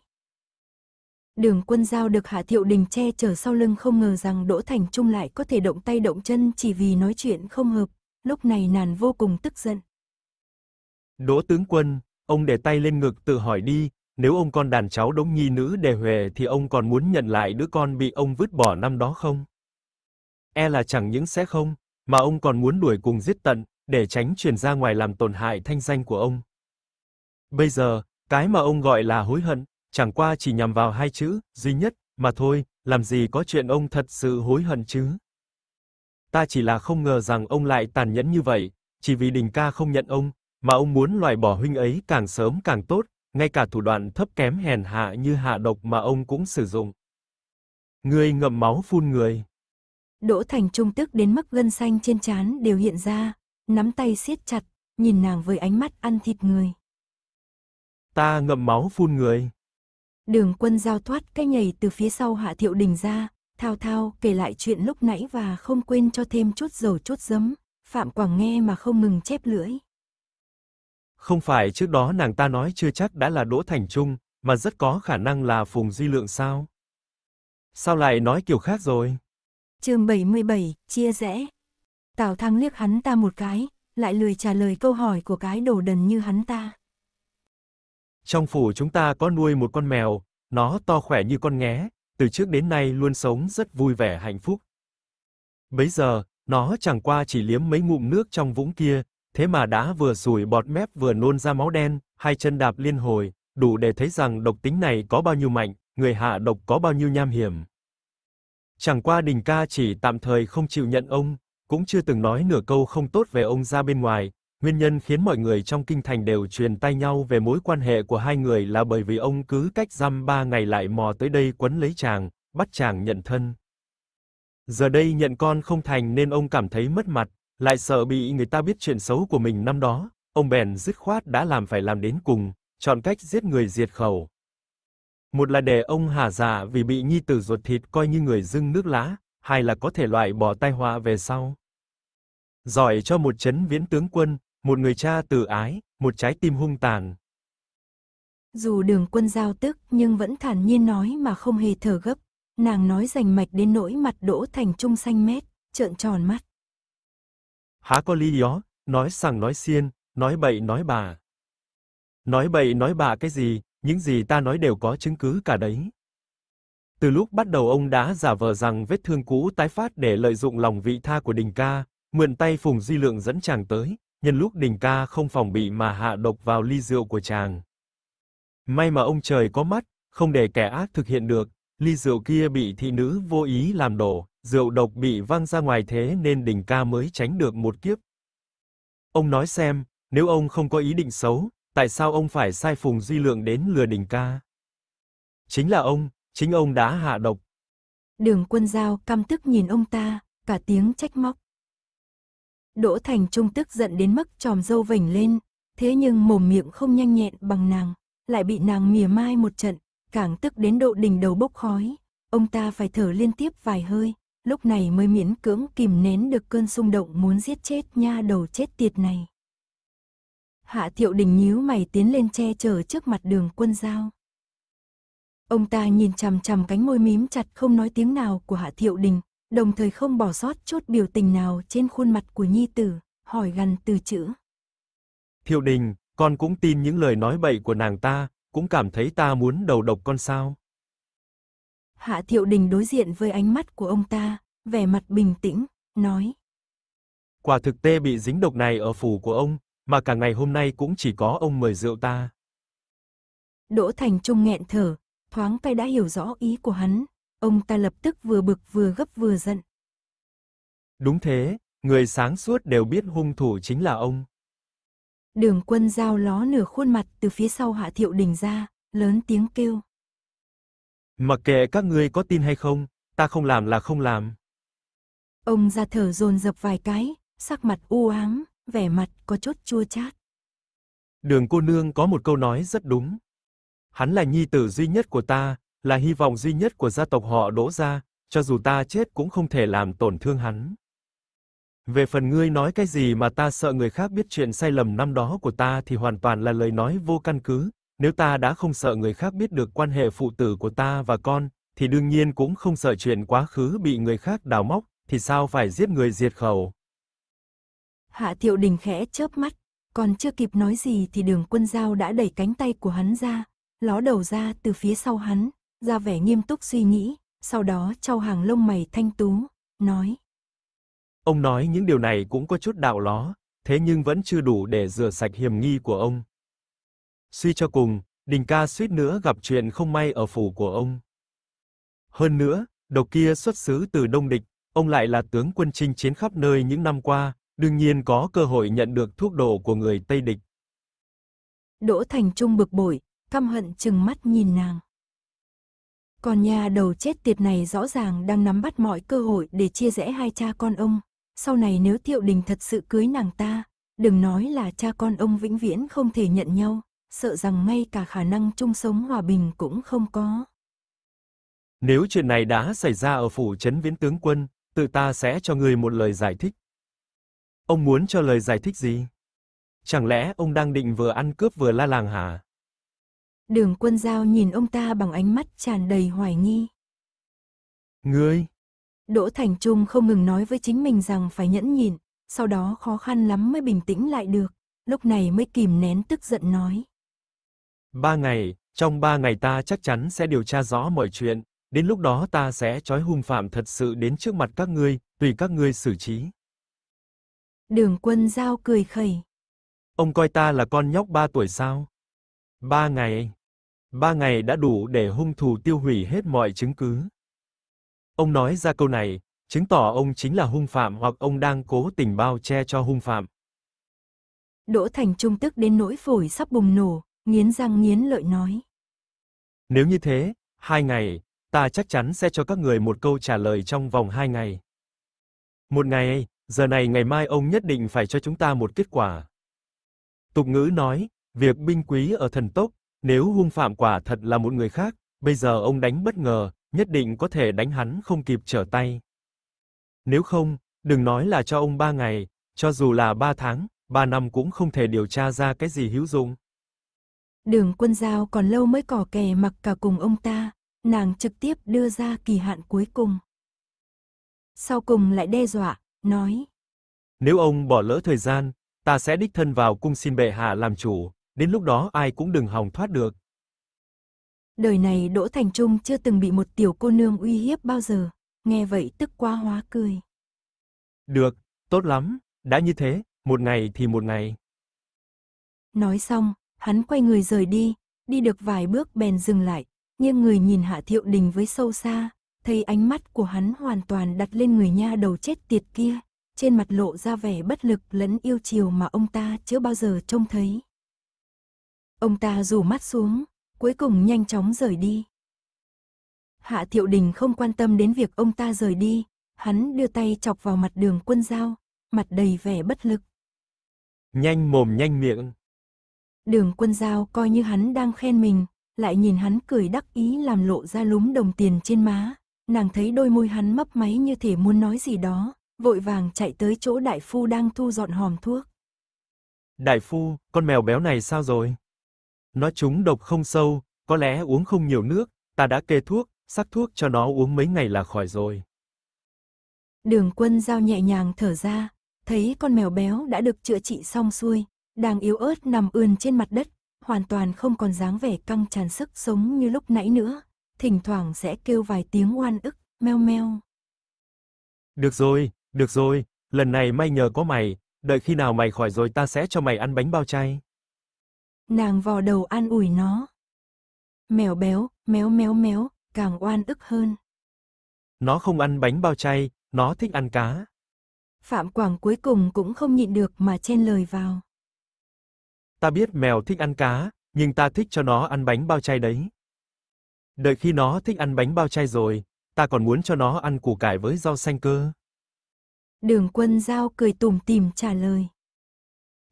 Đường quân giao được Hạ Thiệu Đình che chở sau lưng không ngờ rằng Đỗ Thành Trung lại có thể động tay động chân chỉ vì nói chuyện không hợp, lúc này nàn vô cùng tức giận. Đỗ tướng quân, ông để tay lên ngực tự hỏi đi, nếu ông con đàn cháu đống nhi nữ đề huề thì ông còn muốn nhận lại đứa con bị ông vứt bỏ năm đó không? E là chẳng những sẽ không, mà ông còn muốn đuổi cùng giết tận, để tránh truyền ra ngoài làm tổn hại thanh danh của ông. Bây giờ, cái mà ông gọi là hối hận, chẳng qua chỉ nhằm vào hai chữ, duy nhất, mà thôi, làm gì có chuyện ông thật sự hối hận chứ. Ta chỉ là không ngờ rằng ông lại tàn nhẫn như vậy, chỉ vì Đình ca không nhận ông, mà ông muốn loại bỏ huynh ấy càng sớm càng tốt, ngay cả thủ đoạn thấp kém hèn hạ như hạ độc mà ông cũng sử dụng. Ngươi ngậm máu phun người. Đỗ Thành Trung tức đến mức gân xanh trên trán đều hiện ra, nắm tay siết chặt, nhìn nàng với ánh mắt ăn thịt người. Ta ngậm máu phun người. Đường quân giao thoát cái nhảy từ phía sau hạ thiệu đình ra, thao thao kể lại chuyện lúc nãy và không quên cho thêm chút dầu chút giấm, Phạm Quảng nghe mà không ngừng chép lưỡi. Không phải trước đó nàng ta nói chưa chắc đã là Đỗ Thành Trung, mà rất có khả năng là Phùng Duy Lượng sao? Sao lại nói kiểu khác rồi? chương 77, chia rẽ. Tào Thăng liếc hắn ta một cái, lại lười trả lời câu hỏi của cái đồ đần như hắn ta. Trong phủ chúng ta có nuôi một con mèo, nó to khỏe như con ngé, từ trước đến nay luôn sống rất vui vẻ hạnh phúc. Bấy giờ, nó chẳng qua chỉ liếm mấy ngụm nước trong vũng kia, thế mà đã vừa sủi bọt mép vừa nôn ra máu đen, hai chân đạp liên hồi, đủ để thấy rằng độc tính này có bao nhiêu mạnh, người hạ độc có bao nhiêu nham hiểm. Chẳng qua Đình ca chỉ tạm thời không chịu nhận ông, cũng chưa từng nói nửa câu không tốt về ông ra bên ngoài, Nguyên nhân khiến mọi người trong kinh thành đều truyền tay nhau về mối quan hệ của hai người là bởi vì ông cứ cách dăm ba ngày lại mò tới đây quấn lấy chàng, bắt chàng nhận thân. Giờ đây nhận con không thành nên ông cảm thấy mất mặt, lại sợ bị người ta biết chuyện xấu của mình năm đó, ông bèn dứt khoát đã làm phải làm đến cùng, chọn cách giết người diệt khẩu. Một là để ông hà dạ vì bị nhi tử ruột thịt coi như người dưng nước lá, hai là có thể loại bỏ tai họa về sau. Giỏi cho một chấn viễn tướng quân, một người cha từ ái, một trái tim hung tàn. Dù đường quân giao tức nhưng vẫn thản nhiên nói mà không hề thở gấp, nàng nói rành mạch đến nỗi mặt đỗ thành trung xanh mét, trợn tròn mắt. Há có lý đó, nói sằng nói xiên, nói bậy nói bà. Nói bậy nói bà cái gì, những gì ta nói đều có chứng cứ cả đấy. Từ lúc bắt đầu ông đã giả vờ rằng vết thương cũ tái phát để lợi dụng lòng vị tha của Đình ca, mượn tay Phùng Duy Lượng dẫn chàng tới, nhân lúc đình ca không phòng bị mà hạ độc vào ly rượu của chàng. May mà ông trời có mắt, không để kẻ ác thực hiện được, ly rượu kia bị thị nữ vô ý làm đổ, rượu độc bị văng ra ngoài thế nên đình ca mới tránh được một kiếp. Ông nói xem, nếu ông không có ý định xấu, tại sao ông phải sai Phùng Duy Lượng đến lừa đình ca? Chính là ông, chính ông đã hạ độc. Đường Quân Giao căm tức nhìn ông ta, cả tiếng trách móc. Đỗ Thành Trung tức giận đến mức tròm dâu vểnh lên, thế nhưng mồm miệng không nhanh nhẹn bằng nàng, lại bị nàng mỉa mai một trận, càng tức đến độ đỉnh đầu bốc khói. Ông ta phải thở liên tiếp vài hơi, lúc này mới miễn cưỡng kìm nén được cơn xung động muốn giết chết nha đầu chết tiệt này. Hạ Thiệu Đình nhíu mày tiến lên che chở trước mặt đường quân giao. Ông ta nhìn chằm chằm cánh môi mím chặt không nói tiếng nào của Hạ Thiệu Đình, đồng thời không bỏ sót chốt biểu tình nào trên khuôn mặt của nhi tử, hỏi gần từ chữ. Thiệu đình, con cũng tin những lời nói bậy của nàng ta, cũng cảm thấy ta muốn đầu độc con sao. Hạ thiệu đình đối diện với ánh mắt của ông ta, vẻ mặt bình tĩnh, nói. Quả thực tê bị dính độc này ở phủ của ông, mà cả ngày hôm nay cũng chỉ có ông mời rượu ta. Đỗ Thành Trung nghẹn thở, thoáng cái đã hiểu rõ ý của hắn, Ông ta lập tức vừa bực vừa gấp vừa giận. Đúng thế, người sáng suốt đều biết hung thủ chính là ông. Đường quân giao ló nửa khuôn mặt từ phía sau hạ thiệu đình ra, lớn tiếng kêu. Mặc kệ các ngươi có tin hay không, ta không làm là không làm. Ông ra thở dồn dập vài cái, sắc mặt u ám, vẻ mặt có chút chua chát. Đường cô nương có một câu nói rất đúng. Hắn là nhi tử duy nhất của ta, là hy vọng duy nhất của gia tộc họ Đỗ gia, cho dù ta chết cũng không thể làm tổn thương hắn. Về phần ngươi nói cái gì mà ta sợ người khác biết chuyện sai lầm năm đó của ta thì hoàn toàn là lời nói vô căn cứ, nếu ta đã không sợ người khác biết được quan hệ phụ tử của ta và con, thì đương nhiên cũng không sợ chuyện quá khứ bị người khác đào móc, thì sao phải giết người diệt khẩu. Hạ Thiệu Đình khẽ chớp mắt, còn chưa kịp nói gì thì Đường Quân Dao đã đẩy cánh tay của hắn ra, ló đầu ra từ phía sau hắn, ra vẻ nghiêm túc suy nghĩ, sau đó trao hàng lông mày thanh tú, nói. Ông nói những điều này cũng có chút đạo ló, thế nhưng vẫn chưa đủ để rửa sạch hiểm nghi của ông. Suy cho cùng, Đình ca suýt nữa gặp chuyện không may ở phủ của ông. Hơn nữa, độc kia xuất xứ từ Đông Địch, ông lại là tướng quân chinh chiến khắp nơi những năm qua, đương nhiên có cơ hội nhận được thuốc đổ của người Tây Địch. Đỗ Thành Trung bực bội, căm hận chừng mắt nhìn nàng. Còn nhà đầu chết tiệt này rõ ràng đang nắm bắt mọi cơ hội để chia rẽ hai cha con ông. Sau này nếu Thiệu Đình thật sự cưới nàng ta, đừng nói là cha con ông vĩnh viễn không thể nhận nhau, sợ rằng ngay cả khả năng chung sống hòa bình cũng không có. Nếu chuyện này đã xảy ra ở phủ chấn Viễn Tướng Quân, tự ta sẽ cho người một lời giải thích. Ông muốn cho lời giải thích gì? Chẳng lẽ ông đang định vừa ăn cướp vừa la làng hả? Đường quân giao nhìn ông ta bằng ánh mắt tràn đầy hoài nghi. Ngươi! Đỗ Thành Trung không ngừng nói với chính mình rằng phải nhẫn nhịn, sau đó khó khăn lắm mới bình tĩnh lại được, lúc này mới kìm nén tức giận nói. Ba ngày, trong ba ngày ta chắc chắn sẽ điều tra rõ mọi chuyện, đến lúc đó ta sẽ trói hung phạm thật sự đến trước mặt các ngươi, tùy các ngươi xử trí. Đường quân giao cười khẩy. Ông coi ta là con nhóc ba tuổi sao? Ba ngày. Ba ngày đã đủ để hung thủ tiêu hủy hết mọi chứng cứ. Ông nói ra câu này, chứng tỏ ông chính là hung phạm hoặc ông đang cố tình bao che cho hung phạm. Đỗ Thành Trung tức đến nỗi phổi sắp bùng nổ, nghiến răng nghiến lợi nói. Nếu như thế, hai ngày, ta chắc chắn sẽ cho các người một câu trả lời trong vòng hai ngày. Một ngày, giờ này ngày mai ông nhất định phải cho chúng ta một kết quả. Tục ngữ nói, việc binh quý ở thần tốc, nếu hung phạm quả thật là một người khác, bây giờ ông đánh bất ngờ, nhất định có thể đánh hắn không kịp trở tay. Nếu không, đừng nói là cho ông 3 ngày, cho dù là 3 tháng, 3 năm cũng không thể điều tra ra cái gì hữu dụng. Đường Quân giao còn lâu mới cỏ kè mặc cả cùng ông ta, nàng trực tiếp đưa ra kỳ hạn cuối cùng. Sau cùng lại đe dọa, nói: "Nếu ông bỏ lỡ thời gian, ta sẽ đích thân vào cung xin bệ hạ làm chủ, đến lúc đó ai cũng đừng hòng thoát được. Đời này Đỗ Thành Trung chưa từng bị một tiểu cô nương uy hiếp bao giờ, nghe vậy tức quá hóa cười. Được, tốt lắm, đã như thế, một ngày thì một ngày. Nói xong, hắn quay người rời đi, đi được vài bước bèn dừng lại, nhưng người nhìn Hạ Thiệu Đình với sâu xa, thấy ánh mắt của hắn hoàn toàn đặt lên người nha đầu chết tiệt kia, trên mặt lộ ra vẻ bất lực lẫn yêu chiều mà ông ta chưa bao giờ trông thấy. Ông ta rủ mắt xuống, cuối cùng nhanh chóng rời đi. Hạ Thiệu Đình không quan tâm đến việc ông ta rời đi, hắn đưa tay chọc vào mặt đường quân giao mặt đầy vẻ bất lực. Nhanh mồm nhanh miệng. Đường quân giao coi như hắn đang khen mình, lại nhìn hắn cười đắc ý làm lộ ra lúm đồng tiền trên má. Nàng thấy đôi môi hắn mấp máy như thể muốn nói gì đó, vội vàng chạy tới chỗ đại phu đang thu dọn hòm thuốc. Đại phu, con mèo béo này sao rồi? Nó chúng độc không sâu, có lẽ uống không nhiều nước, ta đã kê thuốc, sắc thuốc cho nó uống mấy ngày là khỏi rồi. Đường quân giao nhẹ nhàng thở ra, thấy con mèo béo đã được chữa trị xong xuôi, đang yếu ớt nằm ươn trên mặt đất, hoàn toàn không còn dáng vẻ căng tràn sức sống như lúc nãy nữa, thỉnh thoảng sẽ kêu vài tiếng oan ức, meo meo. Được rồi, được rồi, lần này may nhờ có mày, đợi khi nào mày khỏi rồi ta sẽ cho mày ăn bánh bao chay. Nàng vò đầu an ủi nó. Mèo béo, méo méo méo, càng oan ức hơn. Nó không ăn bánh bao chay, nó thích ăn cá. Phạm Quảng cuối cùng cũng không nhịn được mà chen lời vào. Ta biết mèo thích ăn cá, nhưng ta thích cho nó ăn bánh bao chay đấy. Đợi khi nó thích ăn bánh bao chay rồi, ta còn muốn cho nó ăn củ cải với rau xanh cơ. Đường quân giao cười tủm tỉm trả lời.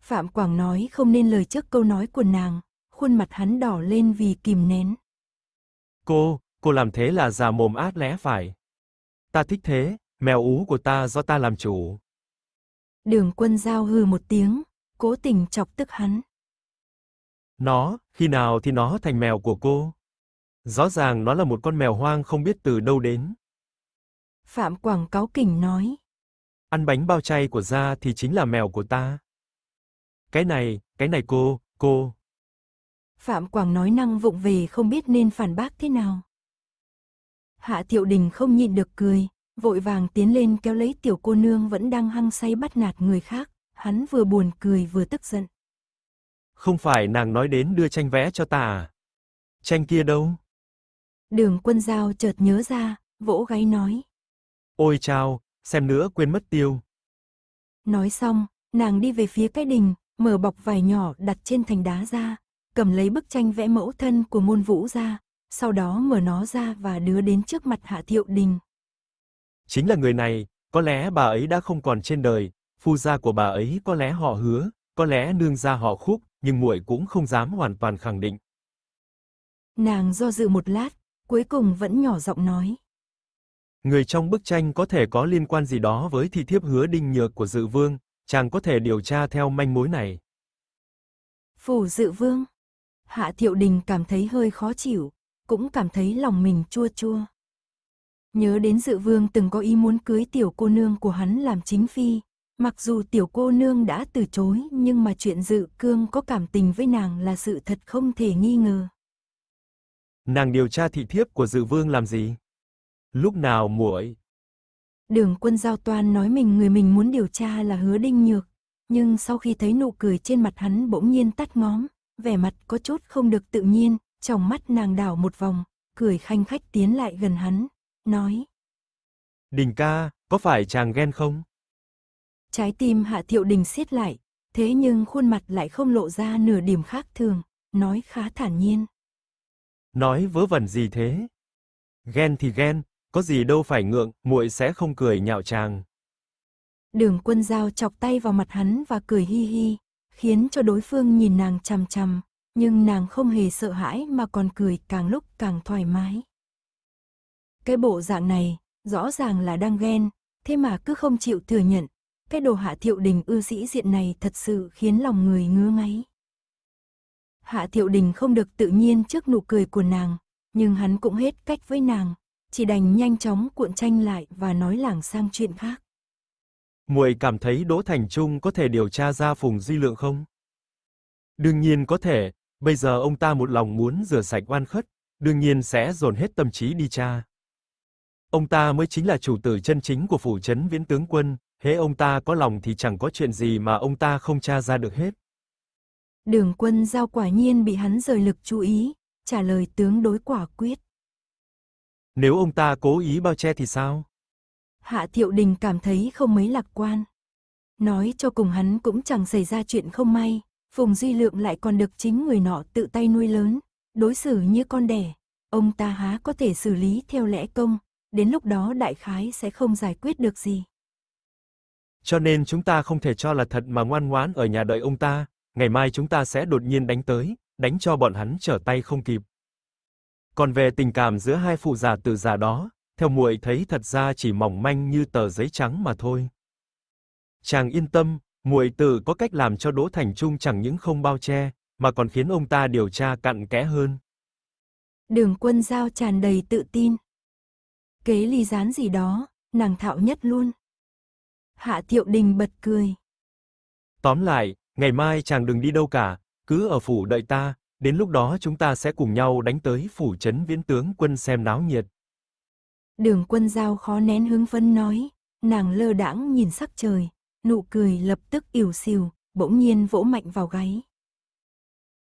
Phạm Quảng nói không nên lời trước câu nói của nàng, khuôn mặt hắn đỏ lên vì kìm nén. Cô, cô làm thế là già mồm át lẽ phải. Ta thích thế, mèo ú của ta do ta làm chủ. Đường quân giao hừ một tiếng, cố tình chọc tức hắn. Nó, khi nào thì nó thành mèo của cô? Rõ ràng nó là một con mèo hoang không biết từ đâu đến. Phạm Quảng cáo kỉnh nói. Ăn bánh bao chay của gia thì chính là mèo của ta. Cái này, cái này cô, cô. Phạm Quảng nói năng vụng về không biết nên phản bác thế nào. Hạ Thiệu Đình không nhịn được cười, vội vàng tiến lên kéo lấy tiểu cô nương vẫn đang hăng say bắt nạt người khác, hắn vừa buồn cười vừa tức giận. Không phải nàng nói đến đưa tranh vẽ cho ta à? Tranh kia đâu? Đường quân giao chợt nhớ ra, vỗ gáy nói. Ôi chao, xem nữa quên mất tiêu. Nói xong, nàng đi về phía cái đình, mở bọc vải nhỏ đặt trên thành đá ra, cầm lấy bức tranh vẽ mẫu thân của môn vũ ra, sau đó mở nó ra và đưa đến trước mặt Hạ Thiệu Đình. Chính là người này, có lẽ bà ấy đã không còn trên đời, phu gia của bà ấy có lẽ họ hứa, có lẽ nương gia họ khúc, nhưng muội cũng không dám hoàn toàn khẳng định. Nàng do dự một lát, cuối cùng vẫn nhỏ giọng nói. Người trong bức tranh có thể có liên quan gì đó với thị thiếp hứa đinh nhược của dự vương, chàng có thể điều tra theo manh mối này. Phủ dự vương. Hạ thiệu đình cảm thấy hơi khó chịu, cũng cảm thấy lòng mình chua chua. Nhớ đến dự vương từng có ý muốn cưới tiểu cô nương của hắn làm chính phi, mặc dù tiểu cô nương đã từ chối nhưng mà chuyện dự cương có cảm tình với nàng là sự thật không thể nghi ngờ. Nàng điều tra thị thiếp của dự vương làm gì? Lúc nào muội Đường quân giao toan nói mình người mình muốn điều tra là hứa đinh nhược, nhưng sau khi thấy nụ cười trên mặt hắn bỗng nhiên tắt ngóm, vẻ mặt có chút không được tự nhiên, trong mắt nàng đảo một vòng, cười khanh khách tiến lại gần hắn, nói. Đình ca, có phải chàng ghen không? Trái tim hạ thiệu đình siết lại, thế nhưng khuôn mặt lại không lộ ra nửa điểm khác thường, nói khá thản nhiên. Nói vớ vẩn gì thế? Ghen thì ghen, có gì đâu phải ngượng, muội sẽ không cười nhạo chàng. Đường quân giao chọc tay vào mặt hắn và cười hi hi, khiến cho đối phương nhìn nàng chằm chằm, nhưng nàng không hề sợ hãi mà còn cười càng lúc càng thoải mái. Cái bộ dạng này, rõ ràng là đang ghen, thế mà cứ không chịu thừa nhận, cái đồ hạ thiệu đình ưa sĩ diện này thật sự khiến lòng người ngứa ngáy. Hạ thiệu đình không được tự nhiên trước nụ cười của nàng, nhưng hắn cũng hết cách với nàng, chỉ đành nhanh chóng cuộn tranh lại và nói lảng sang chuyện khác. Muội cảm thấy Đỗ Thành Trung có thể điều tra ra Phùng Di Lượng không? Đương nhiên có thể, bây giờ ông ta một lòng muốn rửa sạch oan khất, đương nhiên sẽ dồn hết tâm trí đi tra. Ông ta mới chính là chủ tử chân chính của phủ trấn Viễn tướng quân, hễ ông ta có lòng thì chẳng có chuyện gì mà ông ta không tra ra được hết. Đường Quân Giao quả nhiên bị hắn rời lực chú ý, trả lời tướng đối quả quyết. Nếu ông ta cố ý bao che thì sao? Hạ Thiệu Đình cảm thấy không mấy lạc quan. Nói cho cùng hắn cũng chẳng xảy ra chuyện không may, Phùng Duy Lượng lại còn được chính người nọ tự tay nuôi lớn, đối xử như con đẻ. Ông ta há có thể xử lý theo lẽ công, đến lúc đó đại khái sẽ không giải quyết được gì. Cho nên chúng ta không thể cho là thật mà ngoan ngoãn ở nhà đợi ông ta, ngày mai chúng ta sẽ đột nhiên đánh tới, đánh cho bọn hắn trở tay không kịp. Còn về tình cảm giữa hai phụ già tự già đó, theo muội thấy thật ra chỉ mỏng manh như tờ giấy trắng mà thôi. Chàng yên tâm, muội tự có cách làm cho Đỗ Thành Trung chẳng những không bao che, mà còn khiến ông ta điều tra cặn kẽ hơn. Đường Quân Giao tràn đầy tự tin. Kế ly gián gì đó, nàng thạo nhất luôn. Hạ Thiệu Đình bật cười. Tóm lại, ngày mai chàng đừng đi đâu cả, cứ ở phủ đợi ta, Đến lúc đó chúng ta sẽ cùng nhau đánh tới phủ trấn viễn tướng quân xem náo nhiệt. Đường quân giao khó nén hứng phấn nói, nàng lơ đãng nhìn sắc trời, nụ cười lập tức ỉu xìu, bỗng nhiên vỗ mạnh vào gáy.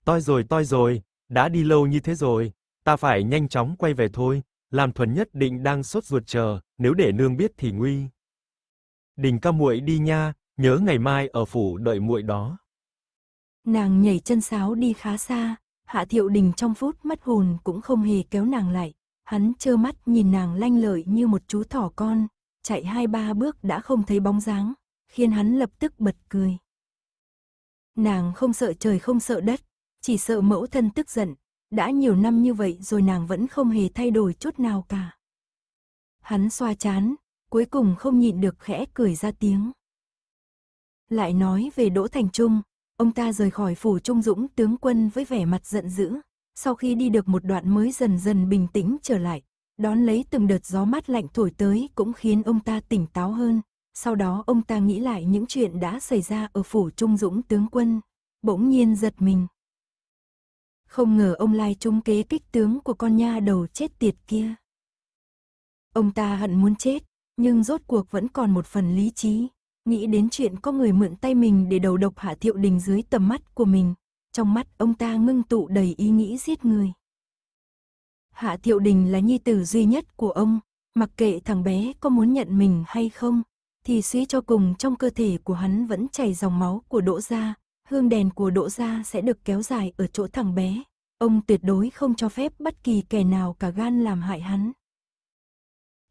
Toi rồi, toi rồi, đã đi lâu như thế rồi, ta phải nhanh chóng quay về thôi, làm thuần nhất định đang sốt ruột chờ, nếu để nương biết thì nguy. Đình ca muội đi nha, nhớ ngày mai ở phủ đợi muội đó. Nàng nhảy chân sáo đi khá xa, Hạ Thiệu Đình trong phút mất hồn cũng không hề kéo nàng lại. Hắn trơ mắt nhìn nàng lanh lợi như một chú thỏ con, chạy hai ba bước đã không thấy bóng dáng, khiến hắn lập tức bật cười. Nàng không sợ trời không sợ đất, chỉ sợ mẫu thân tức giận, đã nhiều năm như vậy rồi nàng vẫn không hề thay đổi chút nào cả. Hắn xoa chán, cuối cùng không nhịn được khẽ cười ra tiếng. Lại nói về Đỗ Thành Trung, Ông ta rời khỏi phủ Trung Dũng tướng quân với vẻ mặt giận dữ, sau khi đi được một đoạn mới dần dần bình tĩnh trở lại, đón lấy từng đợt gió mát lạnh thổi tới cũng khiến ông ta tỉnh táo hơn. Sau đó ông ta nghĩ lại những chuyện đã xảy ra ở phủ Trung Dũng tướng quân, bỗng nhiên giật mình. Không ngờ ông Lai trung kế kích tướng của con nha đầu chết tiệt kia. Ông ta hận muốn chết, nhưng rốt cuộc vẫn còn một phần lý trí, Nghĩ đến chuyện có người mượn tay mình để đầu độc Hạ Thiệu Đình dưới tầm mắt của mình, trong mắt ông ta ngưng tụ đầy ý nghĩ giết người. Hạ Thiệu Đình là nhi tử duy nhất của ông, mặc kệ thằng bé có muốn nhận mình hay không, thì suy cho cùng trong cơ thể của hắn vẫn chảy dòng máu của Đỗ Gia, hương đèn của Đỗ Gia sẽ được kéo dài ở chỗ thằng bé. Ông tuyệt đối không cho phép bất kỳ kẻ nào cả gan làm hại hắn.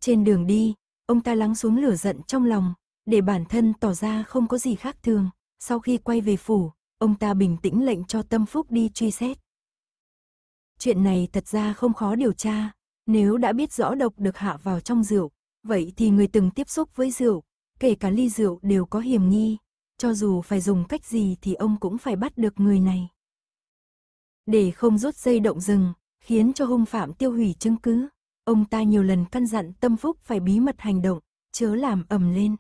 Trên đường đi, ông ta lắng xuống lửa giận trong lòng, để bản thân tỏ ra không có gì khác thường. Sau khi quay về phủ, ông ta bình tĩnh lệnh cho Tâm Phúc đi truy xét. Chuyện này thật ra không khó điều tra, nếu đã biết rõ độc được hạ vào trong rượu, vậy thì người từng tiếp xúc với rượu, kể cả ly rượu đều có hiểm nghi, cho dù phải dùng cách gì thì ông cũng phải bắt được người này. Để không rút dây động rừng, khiến cho hung phạm tiêu hủy chứng cứ, ông ta nhiều lần căn dặn Tâm Phúc phải bí mật hành động, chớ làm ầm lên.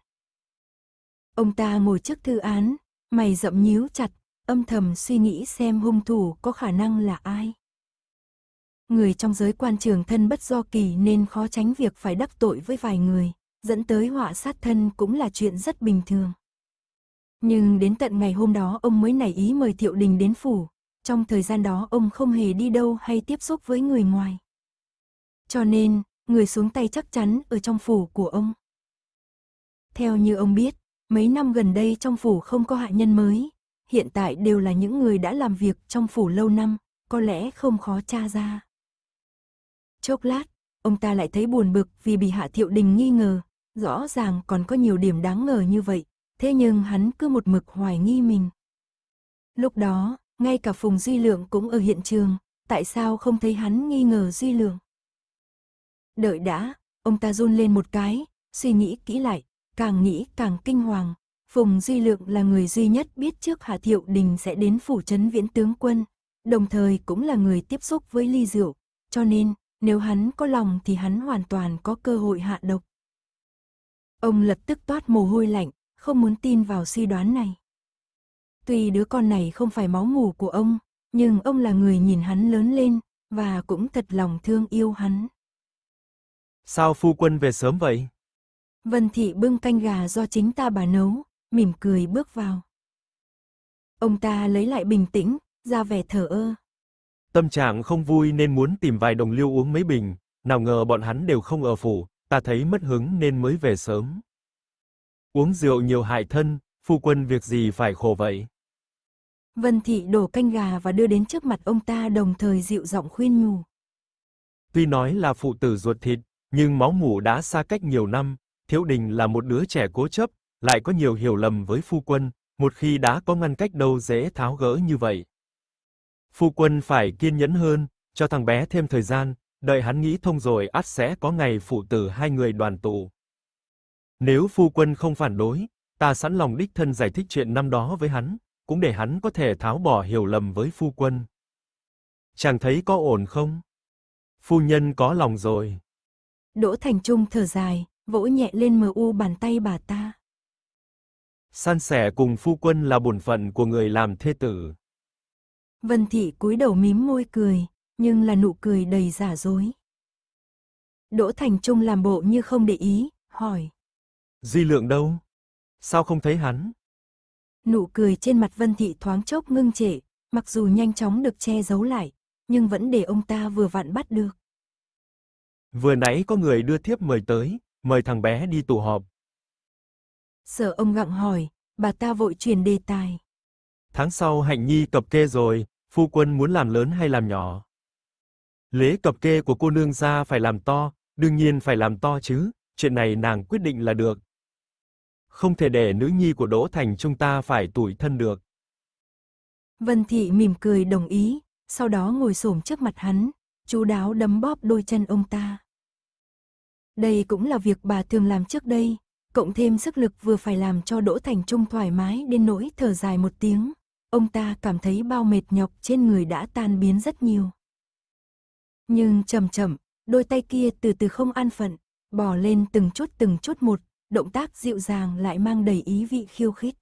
Ông ta ngồi trước thư án, mày rậm nhíu chặt, âm thầm suy nghĩ xem hung thủ có khả năng là ai. Người trong giới quan trường thân bất do kỳ nên khó tránh việc phải đắc tội với vài người, dẫn tới họa sát thân cũng là chuyện rất bình thường. Nhưng đến tận ngày hôm đó ông mới nảy ý mời Thiệu Đình đến phủ, trong thời gian đó ông không hề đi đâu hay tiếp xúc với người ngoài. Cho nên, người xuống tay chắc chắn ở trong phủ của ông. Theo như ông biết, Mấy năm gần đây trong phủ không có hạ nhân mới, hiện tại đều là những người đã làm việc trong phủ lâu năm, có lẽ không khó tra ra. Chốc lát, ông ta lại thấy buồn bực vì bị Hạ Thiệu Đình nghi ngờ, rõ ràng còn có nhiều điểm đáng ngờ như vậy, thế nhưng hắn cứ một mực hoài nghi mình. Lúc đó, ngay cả Phùng Duy Lượng cũng ở hiện trường, tại sao không thấy hắn nghi ngờ Duy Lượng? Đợi đã, ông ta run lên một cái, suy nghĩ kỹ lại, càng nghĩ càng kinh hoàng. Phùng Duy Lượng là người duy nhất biết trước Hà Thiệu Đình sẽ đến phủ trấn viễn tướng quân, đồng thời cũng là người tiếp xúc với ly rượu, cho nên nếu hắn có lòng thì hắn hoàn toàn có cơ hội hạ độc. Ông lập tức toát mồ hôi lạnh, không muốn tin vào suy đoán này. Tuy đứa con này không phải máu mủ của ông, nhưng ông là người nhìn hắn lớn lên, và cũng thật lòng thương yêu hắn. Sao phu quân về sớm vậy? Vân Thị bưng canh gà do chính ta bà nấu, mỉm cười bước vào. Ông ta lấy lại bình tĩnh, ra vẻ thở ơ. Tâm trạng không vui nên muốn tìm vài đồng liêu uống mấy bình, nào ngờ bọn hắn đều không ở phủ, ta thấy mất hứng nên mới về sớm. Uống rượu nhiều hại thân, phu quân việc gì phải khổ vậy? Vân Thị đổ canh gà và đưa đến trước mặt ông ta đồng thời dịu giọng khuyên nhủ. Tuy nói là phụ tử ruột thịt, nhưng máu mủ đã xa cách nhiều năm, Thiếu Đình là một đứa trẻ cố chấp, lại có nhiều hiểu lầm với phu quân, một khi đã có ngăn cách đâu dễ tháo gỡ như vậy. Phu quân phải kiên nhẫn hơn, cho thằng bé thêm thời gian, đợi hắn nghĩ thông rồi ắt sẽ có ngày phụ tử hai người đoàn tụ. Nếu phu quân không phản đối, ta sẵn lòng đích thân giải thích chuyện năm đó với hắn, cũng để hắn có thể tháo bỏ hiểu lầm với phu quân. Chàng thấy có ổn không? Phu nhân có lòng rồi. Đỗ Thành Trung thở dài vỗ nhẹ lên mờ u bàn tay bà ta. San sẻ cùng phu quân là bổn phận của người làm thê tử. Vân thị cúi đầu mím môi cười, nhưng là nụ cười đầy giả dối. Đỗ Thành Trung làm bộ như không để ý, hỏi. Di lượng đâu? Sao không thấy hắn? Nụ cười trên mặt Vân Thị thoáng chốc ngưng trệ, mặc dù nhanh chóng được che giấu lại, nhưng vẫn để ông ta vừa vặn bắt được. Vừa nãy có người đưa thiếp mời tới, Mời thằng bé đi tụ họp. Sợ ông gặng hỏi, bà ta vội chuyển đề tài. Tháng sau Hạnh Nhi cập kê rồi, phu quân muốn làm lớn hay làm nhỏ? Lễ cập kê của cô nương gia phải làm to, đương nhiên phải làm to chứ, chuyện này nàng quyết định là được. Không thể để nữ nhi của Đỗ Thành chúng ta phải tủi thân được. Vân Thị mỉm cười đồng ý, sau đó ngồi xổm trước mặt hắn, chú đáo đấm bóp đôi chân ông ta. Đây cũng là việc bà thường làm trước đây, cộng thêm sức lực vừa phải làm cho Đỗ Thành Trung thoải mái đến nỗi thở dài một tiếng. Ông ta cảm thấy bao mệt nhọc trên người đã tan biến rất nhiều. Nhưng chậm chậm, đôi tay kia từ từ không an phận, bò lên từng chút từng chút một, động tác dịu dàng lại mang đầy ý vị khiêu khích.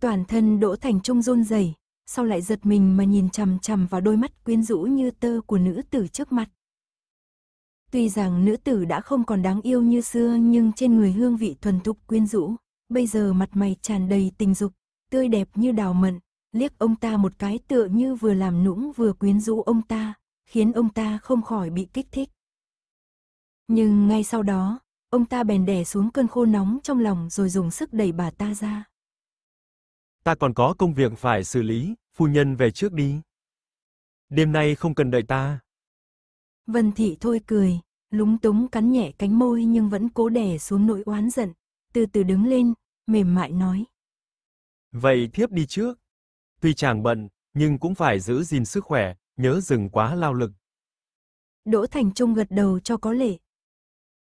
Toàn thân Đỗ Thành Trung run rẩy, sau lại giật mình mà nhìn chằm chằm vào đôi mắt quyến rũ như tơ của nữ tử trước mặt, Tuy rằng nữ tử đã không còn đáng yêu như xưa nhưng trên người hương vị thuần thục quyến rũ, bây giờ mặt mày tràn đầy tình dục, tươi đẹp như đào mận, liếc ông ta một cái tựa như vừa làm nũng vừa quyến rũ ông ta, khiến ông ta không khỏi bị kích thích. Nhưng ngay sau đó, ông ta bèn đè xuống cơn khô nóng trong lòng rồi dùng sức đẩy bà ta ra. Ta còn có công việc phải xử lý, phu nhân về trước đi. Đêm nay không cần đợi ta. Vân Thị thôi cười, lúng túng cắn nhẹ cánh môi nhưng vẫn cố đè xuống nỗi oán giận, từ từ đứng lên, mềm mại nói. Vậy thiếp đi trước. Tuy chàng bận, nhưng cũng phải giữ gìn sức khỏe, nhớ dừng quá lao lực. Đỗ Thành Trung gật đầu cho có lệ.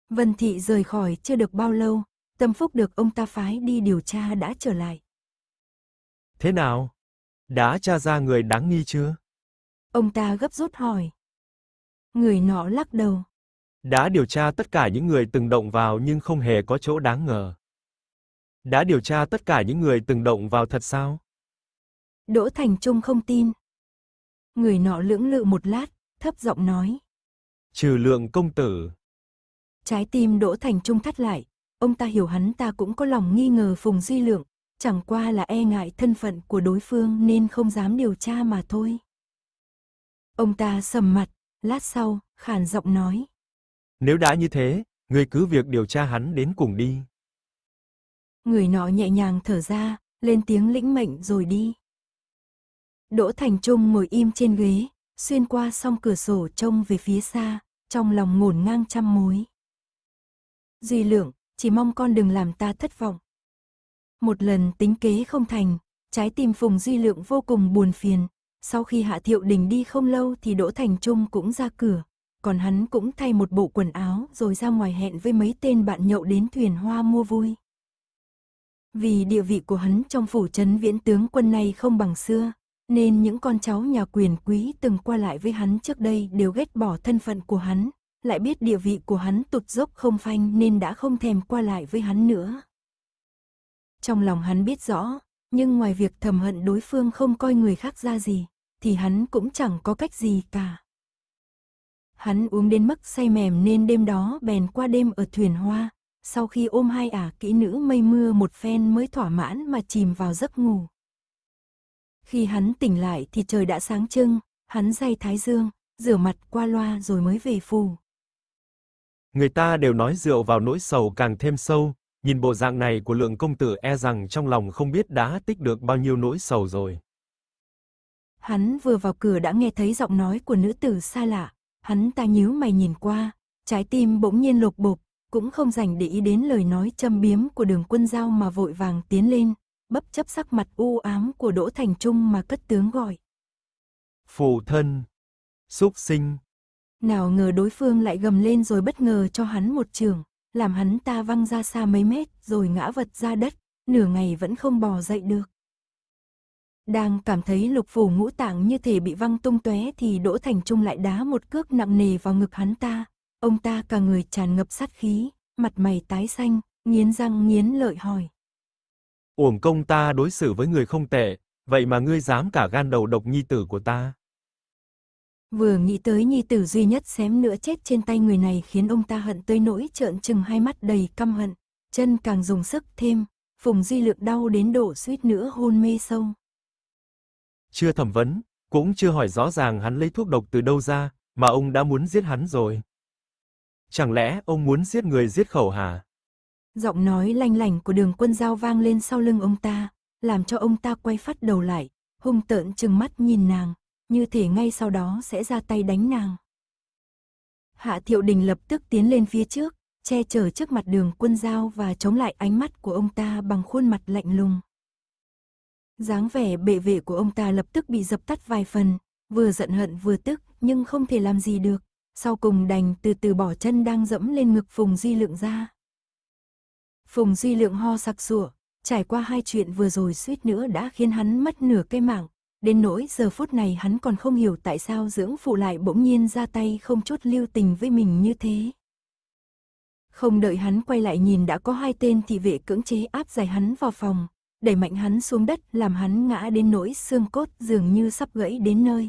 Vân Thị rời khỏi chưa được bao lâu, Tâm Phúc được ông ta phái đi điều tra đã trở lại. Thế nào? Đã tra ra người đáng nghi chưa? Ông ta gấp rút hỏi. Người nọ lắc đầu. Đã điều tra tất cả những người từng động vào nhưng không hề có chỗ đáng ngờ. Đã điều tra tất cả những người từng động vào thật sao? Đỗ Thành Trung không tin. Người nọ lưỡng lự một lát, thấp giọng nói. Trừ lượng công tử. Trái tim Đỗ Thành Trung thắt lại, ông ta hiểu hắn ta cũng có lòng nghi ngờ Phùng Duy Lượng, chẳng qua là e ngại thân phận của đối phương nên không dám điều tra mà thôi. Ông ta sầm mặt, Lát sau, khản giọng nói. Nếu đã như thế, ngươi cứ việc điều tra hắn đến cùng đi. Người nọ nhẹ nhàng thở ra, lên tiếng lĩnh mệnh rồi đi. Đỗ Thành Trung ngồi im trên ghế, xuyên qua song cửa sổ trông về phía xa, trong lòng ngổn ngang trăm mối. Duy lượng, chỉ mong con đừng làm ta thất vọng. Một lần tính kế không thành, trái tim Phùng Duy Lượng vô cùng buồn phiền, sau khi Hạ Thiệu Đình đi không lâu thì Đỗ Thành Trung cũng ra cửa, còn hắn cũng thay một bộ quần áo rồi ra ngoài hẹn với mấy tên bạn nhậu đến thuyền hoa mua vui. Vì địa vị của hắn trong phủ trấn viễn tướng quân này không bằng xưa, nên những con cháu nhà quyền quý từng qua lại với hắn trước đây đều ghét bỏ thân phận của hắn, lại biết địa vị của hắn tụt dốc không phanh nên đã không thèm qua lại với hắn nữa. Trong lòng hắn biết rõ, nhưng ngoài việc thầm hận đối phương không coi người khác ra gì, thì hắn cũng chẳng có cách gì cả. Hắn uống đến mức say mềm nên đêm đó bèn qua đêm ở thuyền hoa, sau khi ôm hai ả kỹ nữ mây mưa một phen mới thỏa mãn mà chìm vào giấc ngủ. Khi hắn tỉnh lại thì trời đã sáng trưng, hắn day thái dương, rửa mặt qua loa rồi mới về phủ. Người ta đều nói rượu vào nỗi sầu càng thêm sâu, nhìn bộ dạng này của lượng công tử e rằng trong lòng không biết đã tích được bao nhiêu nỗi sầu rồi. Hắn vừa vào cửa đã nghe thấy giọng nói của nữ tử xa lạ, hắn ta nhíu mày nhìn qua, trái tim bỗng nhiên lục bục, cũng không dành để ý đến lời nói châm biếm của đường quân giao mà vội vàng tiến lên, bất chấp sắc mặt u ám của Đỗ Thành Trung mà cất tướng gọi. Phụ thân, xúc sinh. Nào ngờ đối phương lại gầm lên rồi bất ngờ cho hắn một trường, làm hắn ta văng ra xa mấy mét rồi ngã vật ra đất, nửa ngày vẫn không bò dậy được. Đang cảm thấy lục phủ ngũ tạng như thể bị văng tung tóe thì Đỗ Thành Trung lại đá một cước nặng nề vào ngực hắn ta. Ông ta cả người tràn ngập sát khí, mặt mày tái xanh, nghiến răng nghiến lợi hỏi. Uổng công ta đối xử với người không tệ, vậy mà ngươi dám cả gan đầu độc nhi tử của ta. Vừa nghĩ tới nhi tử duy nhất xém nữa chết trên tay người này khiến ông ta hận tới nỗi trợn trừng hai mắt đầy căm hận, chân càng dùng sức thêm, Phùng Duy lược đau đến độ suýt nữa hôn mê sâu chưa thẩm vấn, cũng chưa hỏi rõ ràng hắn lấy thuốc độc từ đâu ra, mà ông đã muốn giết hắn rồi. Chẳng lẽ ông muốn giết người giết khẩu hả? Giọng nói lanh lảnh của đường quân Giao vang lên sau lưng ông ta, làm cho ông ta quay phát đầu lại, hung tợn chừng mắt nhìn nàng, như thể ngay sau đó sẽ ra tay đánh nàng. Hạ Thiệu Đình lập tức tiến lên phía trước, che chở trước mặt đường quân Giao và chống lại ánh mắt của ông ta bằng khuôn mặt lạnh lùng dáng vẻ bệ vệ của ông ta lập tức bị dập tắt vài phần, vừa giận hận vừa tức, nhưng không thể làm gì được, sau cùng đành từ từ bỏ chân đang dẫm lên ngực Phùng Duy Lượng ra. Phùng Duy Lượng ho sặc sụa, trải qua hai chuyện vừa rồi suýt nữa đã khiến hắn mất nửa cây mạng, đến nỗi giờ phút này hắn còn không hiểu tại sao dưỡng phụ lại bỗng nhiên ra tay không chút lưu tình với mình như thế. Không đợi hắn quay lại nhìn đã có hai tên thị vệ cưỡng chế áp giải hắn vào phòng, đẩy mạnh hắn xuống đất làm hắn ngã đến nỗi xương cốt dường như sắp gãy đến nơi.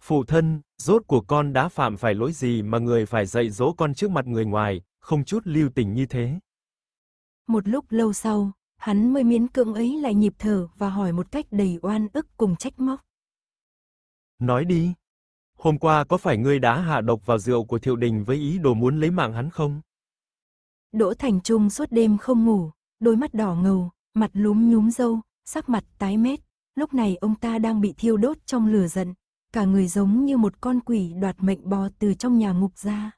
Phụ thân, rốt của con đã phạm phải lỗi gì mà người phải dạy dỗ con trước mặt người ngoài, không chút lưu tình như thế. Một lúc lâu sau, hắn mới miến cưỡng ấy lại nhịp thở và hỏi một cách đầy oan ức cùng trách móc. Nói đi, hôm qua có phải ngươi đã hạ độc vào rượu của Thiệu Đình với ý đồ muốn lấy mạng hắn không? Đỗ Thành Trung suốt đêm không ngủ, đôi mắt đỏ ngầu, mặt lúm nhúm râu, sắc mặt tái mét. Lúc này ông ta đang bị thiêu đốt trong lửa giận, cả người giống như một con quỷ đoạt mệnh bò từ trong nhà ngục ra.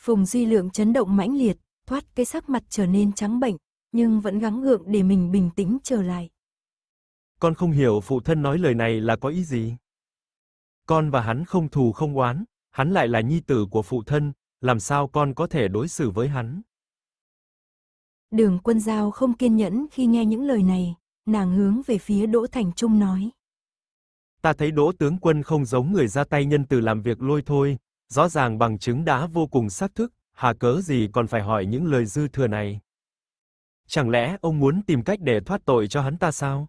Phùng Duy Lượng chấn động mãnh liệt, thoát cái sắc mặt trở nên trắng bệnh, nhưng vẫn gắng gượng để mình bình tĩnh trở lại. Con không hiểu phụ thân nói lời này là có ý gì. Con và hắn không thù không oán, hắn lại là nhi tử của phụ thân, làm sao con có thể đối xử với hắn? Đường quân giao không kiên nhẫn khi nghe những lời này, nàng hướng về phía Đỗ Thành Trung nói. Ta thấy Đỗ tướng quân không giống người ra tay nhân từ làm việc lôi thôi, rõ ràng bằng chứng đã vô cùng xác thực hà cớ gì còn phải hỏi những lời dư thừa này. Chẳng lẽ ông muốn tìm cách để thoát tội cho hắn ta sao?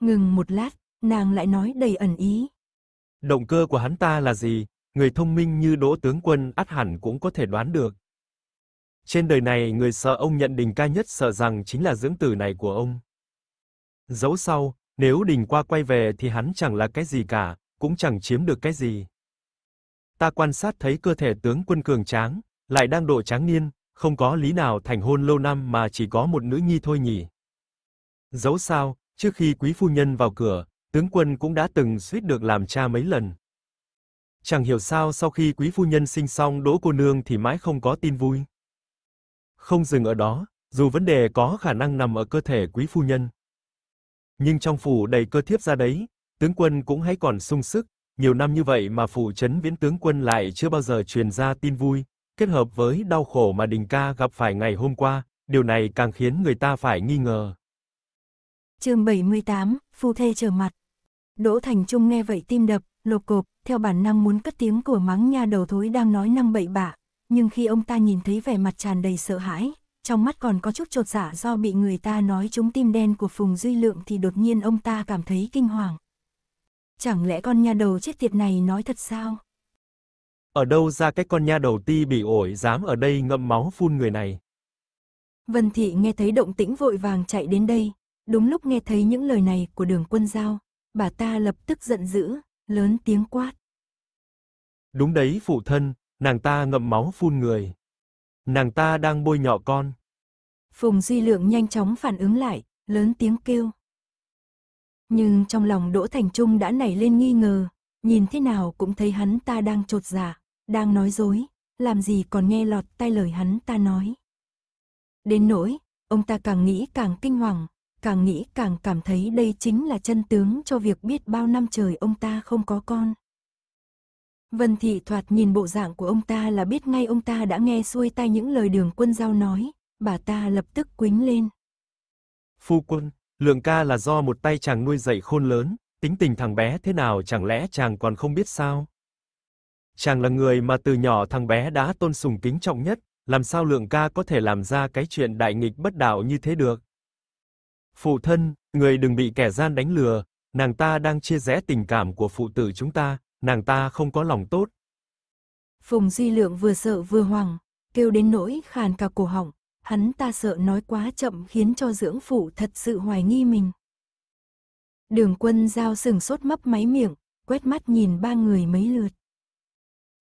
Ngừng một lát, nàng lại nói đầy ẩn ý. Động cơ của hắn ta là gì? Người thông minh như Đỗ tướng quân ắt hẳn cũng có thể đoán được. Trên đời này người sợ ông nhận đình ca nhất sợ rằng chính là dưỡng tử này của ông. Dẫu sau, nếu đình qua quay về thì hắn chẳng là cái gì cả, cũng chẳng chiếm được cái gì. Ta quan sát thấy cơ thể tướng quân cường tráng, lại đang độ tráng niên, không có lý nào thành hôn lâu năm mà chỉ có một nữ nhi thôi nhỉ. Dẫu sao, trước khi quý phu nhân vào cửa, tướng quân cũng đã từng suýt được làm cha mấy lần. Chẳng hiểu sao sau khi quý phu nhân sinh xong Đỗ cô nương thì mãi không có tin vui. Không dừng ở đó, dù vấn đề có khả năng nằm ở cơ thể quý phu nhân. Nhưng trong phủ đầy cơ thiếp ra đấy, tướng quân cũng hãy còn sung sức, nhiều năm như vậy mà phủ trấn viễn tướng quân lại chưa bao giờ truyền ra tin vui, kết hợp với đau khổ mà Đình ca gặp phải ngày hôm qua, điều này càng khiến người ta phải nghi ngờ. Chương 78, phu thê trở mặt. Đỗ Thành Trung nghe vậy tim đập lột cộp, theo bản năng muốn cất tiếng của mắng nha đầu thối đang nói năng bậy bạ, nhưng khi ông ta nhìn thấy vẻ mặt tràn đầy sợ hãi, trong mắt còn có chút trột giả dạ do bị người ta nói trúng tim đen của Phùng Duy Lượng thì đột nhiên ông ta cảm thấy kinh hoàng. Chẳng lẽ con nha đầu chết tiệt này nói thật sao? Ở đâu ra cái con nha đầu ti bị ổi dám ở đây ngậm máu phun người này? Vân Thị nghe thấy động tĩnh vội vàng chạy đến đây, đúng lúc nghe thấy những lời này của đường quân giao, bà ta lập tức giận dữ, lớn tiếng quát. Đúng đấy phụ thân, Nàng ta ngậm máu phun người. Nàng ta đang bôi nhọ con. Phùng Duy Lượng nhanh chóng phản ứng lại, lớn tiếng kêu. Nhưng trong lòng Đỗ Thành Trung đã nảy lên nghi ngờ, nhìn thế nào cũng thấy hắn ta đang trột giả, dạ, đang nói dối, làm gì còn nghe lọt tai lời hắn ta nói. Đến nỗi, ông ta càng nghĩ càng kinh hoàng, càng nghĩ càng cảm thấy đây chính là chân tướng cho việc biết bao năm trời ông ta không có con. Vân Thị thoạt nhìn bộ dạng của ông ta là biết ngay ông ta đã nghe xuôi tai những lời đường quân giao nói, bà ta lập tức quính lên. Phu quân, lượng ca là do một tay chàng nuôi dạy khôn lớn, tính tình thằng bé thế nào chẳng lẽ chàng còn không biết sao? Chàng là người mà từ nhỏ thằng bé đã tôn sùng kính trọng nhất, làm sao lượng ca có thể làm ra cái chuyện đại nghịch bất đạo như thế được? Phụ thân, người đừng bị kẻ gian đánh lừa, nàng ta đang chia rẽ tình cảm của phụ tử chúng ta, nàng ta không có lòng tốt. Phùng Duy Lượng vừa sợ vừa hoảng, kêu đến nỗi khàn cả cổ họng, hắn ta sợ nói quá chậm khiến cho dưỡng phụ thật sự hoài nghi mình. Đường quân giao sừng sốt mấp máy miệng, quét mắt nhìn ba người mấy lượt.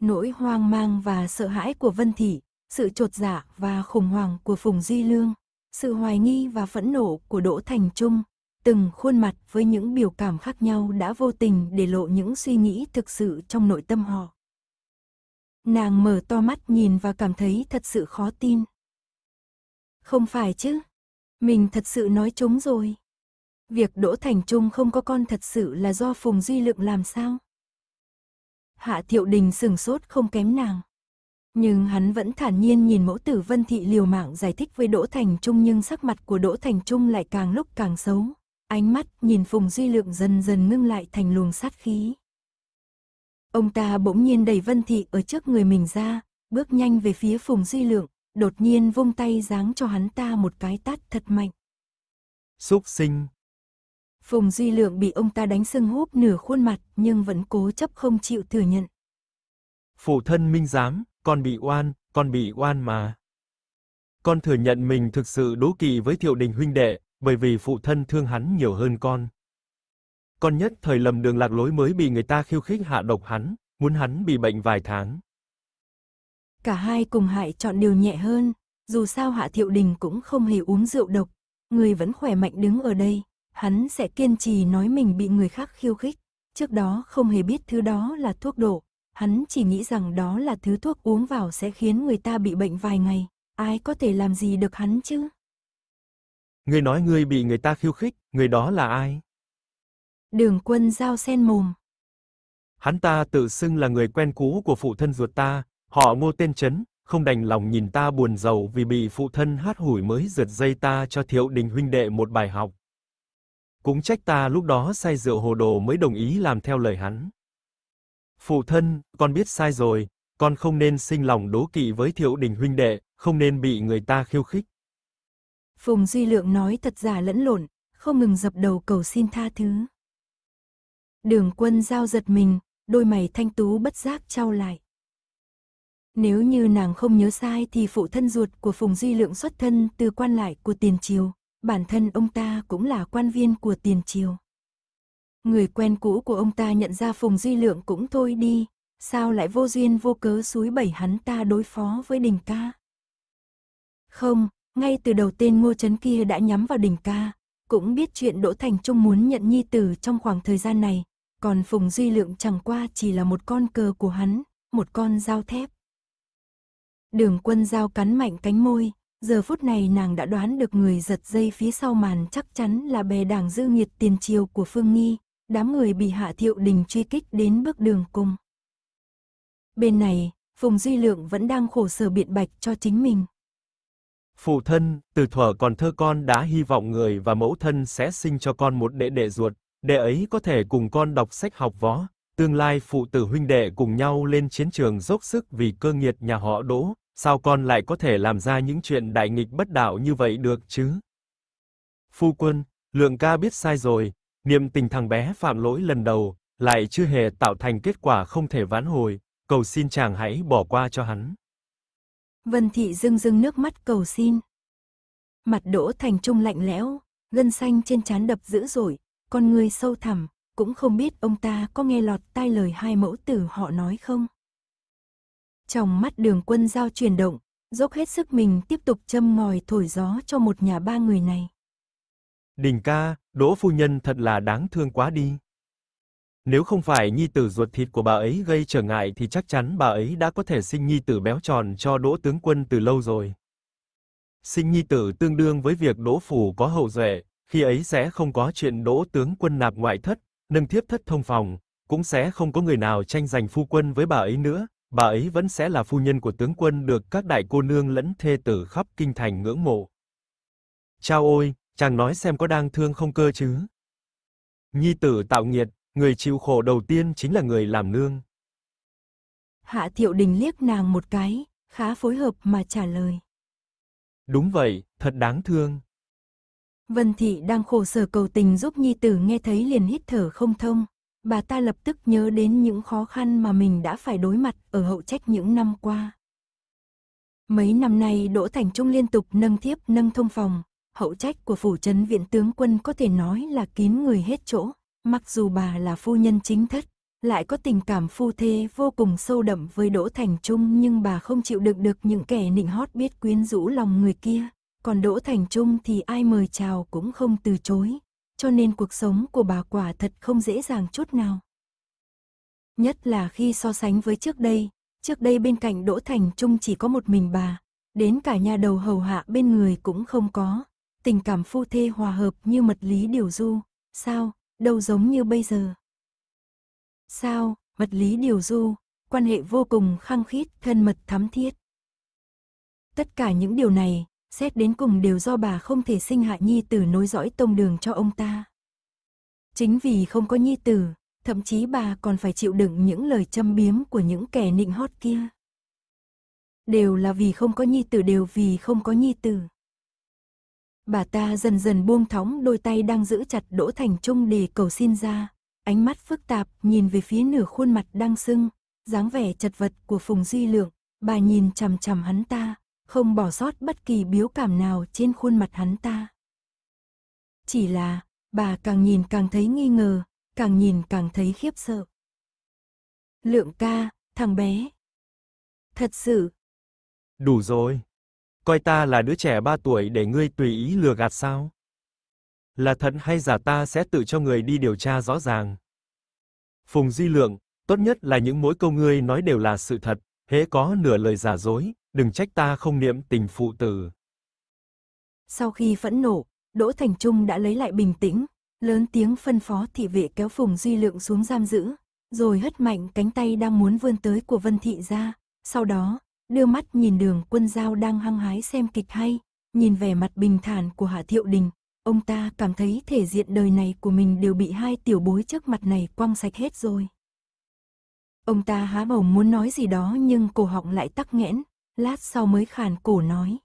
Nỗi hoang mang và sợ hãi của Vân Thị, sự trột dạ và khủng hoảng của Phùng Duy Lương, sự hoài nghi và phẫn nộ của Đỗ Thành Trung, từng khuôn mặt với những biểu cảm khác nhau đã vô tình để lộ những suy nghĩ thực sự trong nội tâm họ. Nàng mở to mắt nhìn và cảm thấy thật sự khó tin. Không phải chứ, mình thật sự nói trúng rồi. Việc Đỗ Thành Trung không có con thật sự là do Phùng Duy Lượng làm sao? Hạ Thiệu Đình sừng sốt không kém nàng. Nhưng hắn vẫn thản nhiên nhìn mẫu tử Vân Thị liều mạng giải thích với Đỗ Thành Trung nhưng sắc mặt của Đỗ Thành Trung lại càng lúc càng xấu. Ánh mắt nhìn Phùng Duy Lượng dần dần ngưng lại thành luồng sát khí. Ông ta bỗng nhiên đẩy Vân Thị ở trước người mình ra, bước nhanh về phía Phùng Duy Lượng, đột nhiên vung tay giáng cho hắn ta một cái tát thật mạnh. Xúc sinh! Phùng Duy Lượng bị ông ta đánh sưng húp nửa khuôn mặt nhưng vẫn cố chấp không chịu thừa nhận. Phụ thân minh giám, con bị oan, con bị oan mà. Con thừa nhận mình thực sự đố kỵ với thiệu đình huynh đệ, bởi vì phụ thân thương hắn nhiều hơn con. Con nhất thời lầm đường lạc lối mới bị người ta khiêu khích hạ độc hắn, muốn hắn bị bệnh vài tháng. Cả hai cùng hại chọn điều nhẹ hơn, dù sao Hạ Thiệu Đình cũng không hề uống rượu độc, người vẫn khỏe mạnh đứng ở đây, hắn sẽ kiên trì nói mình bị người khác khiêu khích, trước đó không hề biết thứ đó là thuốc đổ, hắn chỉ nghĩ rằng đó là thứ thuốc uống vào sẽ khiến người ta bị bệnh vài ngày, ai có thể làm gì được hắn chứ? Ngươi nói ngươi bị người ta khiêu khích, người đó là ai? Đường quân giao sen mồm. Hắn ta tự xưng là người quen cũ của phụ thân ruột ta, họ ngô tên Trấn, không đành lòng nhìn ta buồn giàu vì bị phụ thân hát hủi mới giật dây ta cho Thiệu Đình huynh đệ một bài học. Cũng trách ta lúc đó say rượu hồ đồ mới đồng ý làm theo lời hắn. Phụ thân, con biết sai rồi, con không nên sinh lòng đố kỵ với Thiệu Đình huynh đệ, không nên bị người ta khiêu khích. Phùng Duy Lượng nói thật giả lẫn lộn, không ngừng dập đầu cầu xin tha thứ. Đường quân giao giật mình, đôi mày thanh tú bất giác trao lại. Nếu như nàng không nhớ sai thì phụ thân ruột của Phùng Duy Lượng xuất thân từ quan lại của tiền triều, bản thân ông ta cũng là quan viên của tiền triều. Người quen cũ của ông ta nhận ra Phùng Duy Lượng cũng thôi đi, sao lại vô duyên vô cớ suối bẩy hắn ta đối phó với đình ca. Không, ngay từ đầu tên ngô chấn kia đã nhắm vào đỉnh ca, cũng biết chuyện Đỗ Thành Trung muốn nhận nhi tử trong khoảng thời gian này, còn Phùng Duy Lượng chẳng qua chỉ là một con cờ của hắn, một con dao thép. Đường quân dao cắn mạnh cánh môi, giờ phút này nàng đã đoán được người giật dây phía sau màn chắc chắn là bè đảng dư nghiệt tiền triều của Phương Nghi, đám người bị hạ thiệu đình truy kích đến bước đường cùng. Bên này, Phùng Duy Lượng vẫn đang khổ sở biện bạch cho chính mình. Phụ thân, từ thuở còn thơ con đã hy vọng người và mẫu thân sẽ sinh cho con một đệ đệ ruột, đệ ấy có thể cùng con đọc sách học võ, tương lai phụ tử huynh đệ cùng nhau lên chiến trường dốc sức vì cơ nghiệp nhà họ Đỗ, sao con lại có thể làm ra những chuyện đại nghịch bất đạo như vậy được chứ? Phu quân, Lượng ca biết sai rồi, niềm tình thằng bé phạm lỗi lần đầu, lại chưa hề tạo thành kết quả không thể vãn hồi, cầu xin chàng hãy bỏ qua cho hắn. Vân Thị rưng rưng nước mắt cầu xin. Mặt Đỗ Thành Trung lạnh lẽo, gân xanh trên trán đập dữ dội, con người sâu thẳm, cũng không biết ông ta có nghe lọt tai lời hai mẫu tử họ nói không. Trong mắt đường quân giao chuyển động, dốc hết sức mình tiếp tục châm ngòi thổi gió cho một nhà ba người này. Đình ca, Đỗ Phu Nhân thật là đáng thương quá đi. Nếu không phải nhi tử ruột thịt của bà ấy gây trở ngại thì chắc chắn bà ấy đã có thể sinh nhi tử béo tròn cho Đỗ tướng quân từ lâu rồi. Sinh nhi tử tương đương với việc Đỗ phủ có hậu duệ, khi ấy sẽ không có chuyện Đỗ tướng quân nạp ngoại thất, nâng thiếp thất thông phòng, cũng sẽ không có người nào tranh giành phu quân với bà ấy nữa, bà ấy vẫn sẽ là phu nhân của tướng quân được các đại cô nương lẫn thê tử khắp kinh thành ngưỡng mộ. Chao ôi, chàng nói xem có đang thương không cơ chứ? Nhi tử tạo nghiệt, Người chịu khổ đầu tiên chính là người làm nương. Hạ Thiệu Đình liếc nàng một cái, khá phối hợp mà trả lời. Đúng vậy, thật đáng thương. Vân Thị đang khổ sở cầu tình giúp Nhi Tử nghe thấy liền hít thở không thông. Bà ta lập tức nhớ đến những khó khăn mà mình đã phải đối mặt ở hậu trách những năm qua. Mấy năm nay Đỗ Thành Trung liên tục nâng thiếp nâng thông phòng, hậu trách của phủ trấn viện tướng quân có thể nói là kín người hết chỗ. Mặc dù bà là phu nhân chính thất, lại có tình cảm phu thê vô cùng sâu đậm với Đỗ Thành Trung nhưng bà không chịu đựng được những kẻ nịnh hót biết quyến rũ lòng người kia, còn Đỗ Thành Trung thì ai mời chào cũng không từ chối, cho nên cuộc sống của bà quả thật không dễ dàng chút nào. Nhất là khi so sánh với trước đây, trước đây bên cạnh Đỗ Thành Trung chỉ có một mình bà, đến cả nhà đầu hầu hạ bên người cũng không có, tình cảm phu thê hòa hợp như mật lý điều du, sao, đâu giống như bây giờ. Sao, vật lý điều du, quan hệ vô cùng khăng khít, thân mật thắm thiết. Tất cả những điều này, xét đến cùng đều do bà không thể sinh hạ nhi tử nối dõi tông đường cho ông ta. Chính vì không có nhi tử, thậm chí bà còn phải chịu đựng những lời châm biếm của những kẻ nịnh hót kia. Đều là vì không có nhi tử đều vì không có nhi tử. Bà ta dần dần buông thóng đôi tay đang giữ chặt Đỗ Thành Trung để cầu xin ra. Ánh mắt phức tạp nhìn về phía nửa khuôn mặt đang sưng, dáng vẻ chật vật của Phùng Duy Lượng. Bà nhìn chằm chằm hắn ta, không bỏ sót bất kỳ biếu cảm nào trên khuôn mặt hắn ta. Chỉ là, bà càng nhìn càng thấy nghi ngờ, càng nhìn càng thấy khiếp sợ. Lượng ca, thằng bé. Thật sự. Đủ rồi. Coi ta là đứa trẻ 3 tuổi để ngươi tùy ý lừa gạt sao? Là thật hay giả ta sẽ tự cho người đi điều tra rõ ràng. Phùng Di Lượng, tốt nhất là những mối câu ngươi nói đều là sự thật, hễ có nửa lời giả dối, đừng trách ta không niệm tình phụ tử. Sau khi phẫn nộ, Đỗ Thành Trung đã lấy lại bình tĩnh, lớn tiếng phân phó thị vệ kéo Phùng Di Lượng xuống giam giữ, rồi hất mạnh cánh tay đang muốn vươn tới của Vân Thị ra, sau đó, đưa mắt nhìn đường quân giao đang hăng hái xem kịch hay, nhìn vẻ mặt bình thản của Hạ Thiệu Đình, ông ta cảm thấy thể diện đời này của mình đều bị hai tiểu bối trước mặt này quăng sạch hết rồi. Ông ta há mồm muốn nói gì đó nhưng cổ họng lại tắc nghẽn, lát sau mới khàn cổ nói.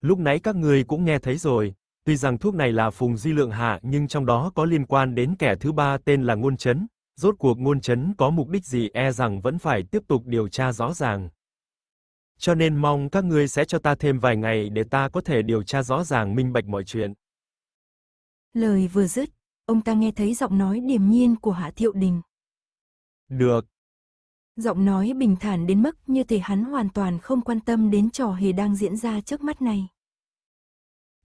Lúc nãy các người cũng nghe thấy rồi, tuy rằng thuốc này là phùng di lượng hạ nhưng trong đó có liên quan đến kẻ thứ ba tên là Ngôn Chấn, rốt cuộc Ngôn Chấn có mục đích gì e rằng vẫn phải tiếp tục điều tra rõ ràng. Cho nên mong các ngươi sẽ cho ta thêm vài ngày để ta có thể điều tra rõ ràng minh bạch mọi chuyện. Lời vừa dứt, ông ta nghe thấy giọng nói điềm nhiên của Hạ Thiệu Đình. Được. Giọng nói bình thản đến mức như thể hắn hoàn toàn không quan tâm đến trò hề đang diễn ra trước mắt này.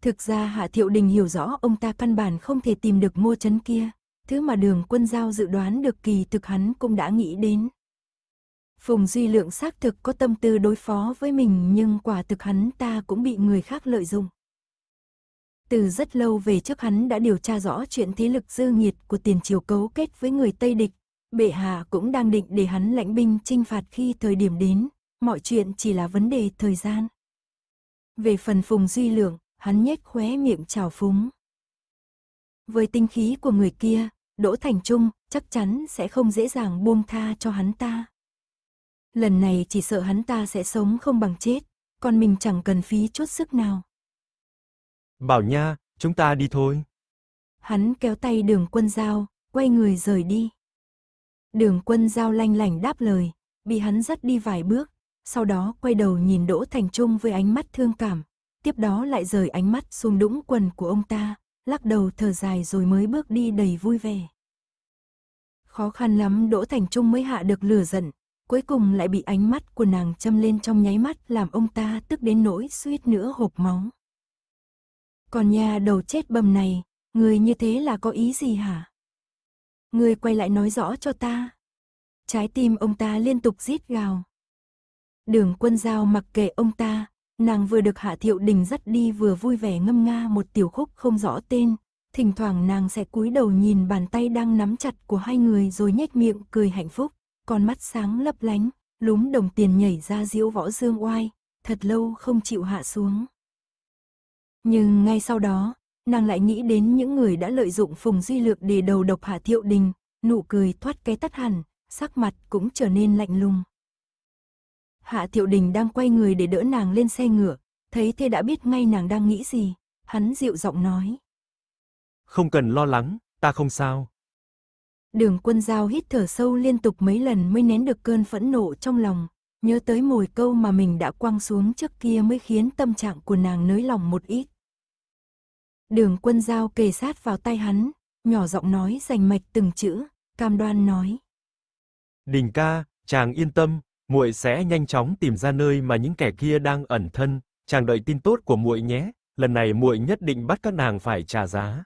Thực ra Hạ Thiệu Đình hiểu rõ ông ta căn bản không thể tìm được ngô chấn kia, thứ mà đường quân giao dự đoán được kỳ thực hắn cũng đã nghĩ đến. Phùng Duy Lượng xác thực có tâm tư đối phó với mình nhưng quả thực hắn ta cũng bị người khác lợi dụng. Từ rất lâu về trước hắn đã điều tra rõ chuyện thế lực dư nghiệt của tiền triều cấu kết với người Tây Địch. Bệ hạ cũng đang định để hắn lãnh binh trinh phạt khi thời điểm đến, mọi chuyện chỉ là vấn đề thời gian. Về phần Phùng Duy Lượng, hắn nhếch khóe miệng trào phúng. Với tinh khí của người kia, Đỗ Thành Trung chắc chắn sẽ không dễ dàng buông tha cho hắn ta lần này chỉ sợ hắn ta sẽ sống không bằng chết, còn mình chẳng cần phí chút sức nào. Bảo nha, chúng ta đi thôi. Hắn kéo tay đường quân giao, quay người rời đi. Đường quân giao lanh lảnh đáp lời, bị hắn dắt đi vài bước, sau đó quay đầu nhìn Đỗ Thành Trung với ánh mắt thương cảm, tiếp đó lại rời ánh mắt xuống đũng quần của ông ta, lắc đầu thở dài rồi mới bước đi đầy vui vẻ. Khó khăn lắm Đỗ Thành Trung mới hạ được lửa giận, cuối cùng lại bị ánh mắt của nàng châm lên trong nháy mắt làm ông ta tức đến nỗi suýt nữa hộp máu. Còn nhà đầu chết bầm này, người như thế là có ý gì hả? Người quay lại nói rõ cho ta. Trái tim ông ta liên tục rít gào. Đường quân giao mặc kệ ông ta, nàng vừa được Hạ Thiệu Đình dắt đi vừa vui vẻ ngâm nga một tiểu khúc không rõ tên. Thỉnh thoảng nàng sẽ cúi đầu nhìn bàn tay đang nắm chặt của hai người rồi nhếch miệng cười hạnh phúc con mắt sáng lấp lánh, lúm đồng tiền nhảy ra diễu võ dương oai, thật lâu không chịu hạ xuống. Nhưng ngay sau đó, nàng lại nghĩ đến những người đã lợi dụng Phùng Duy Lược để đầu độc Hạ Thiệu Đình, nụ cười thoát cái tắt hẳn, sắc mặt cũng trở nên lạnh lùng. Hạ Thiệu Đình đang quay người để đỡ nàng lên xe ngựa, thấy thế đã biết ngay nàng đang nghĩ gì, hắn dịu giọng nói. Không cần lo lắng, ta không sao. Đường quân giao hít thở sâu liên tục mấy lần mới nén được cơn phẫn nộ trong lòng, nhớ tới mồi câu mà mình đã quăng xuống trước kia mới khiến tâm trạng của nàng nới lòng một ít. Đường quân giao kề sát vào tay hắn, nhỏ giọng nói rành mạch từng chữ, cam đoan nói. Đình ca, chàng yên tâm, muội sẽ nhanh chóng tìm ra nơi mà những kẻ kia đang ẩn thân, chàng đợi tin tốt của muội nhé, lần này muội nhất định bắt các nàng phải trả giá.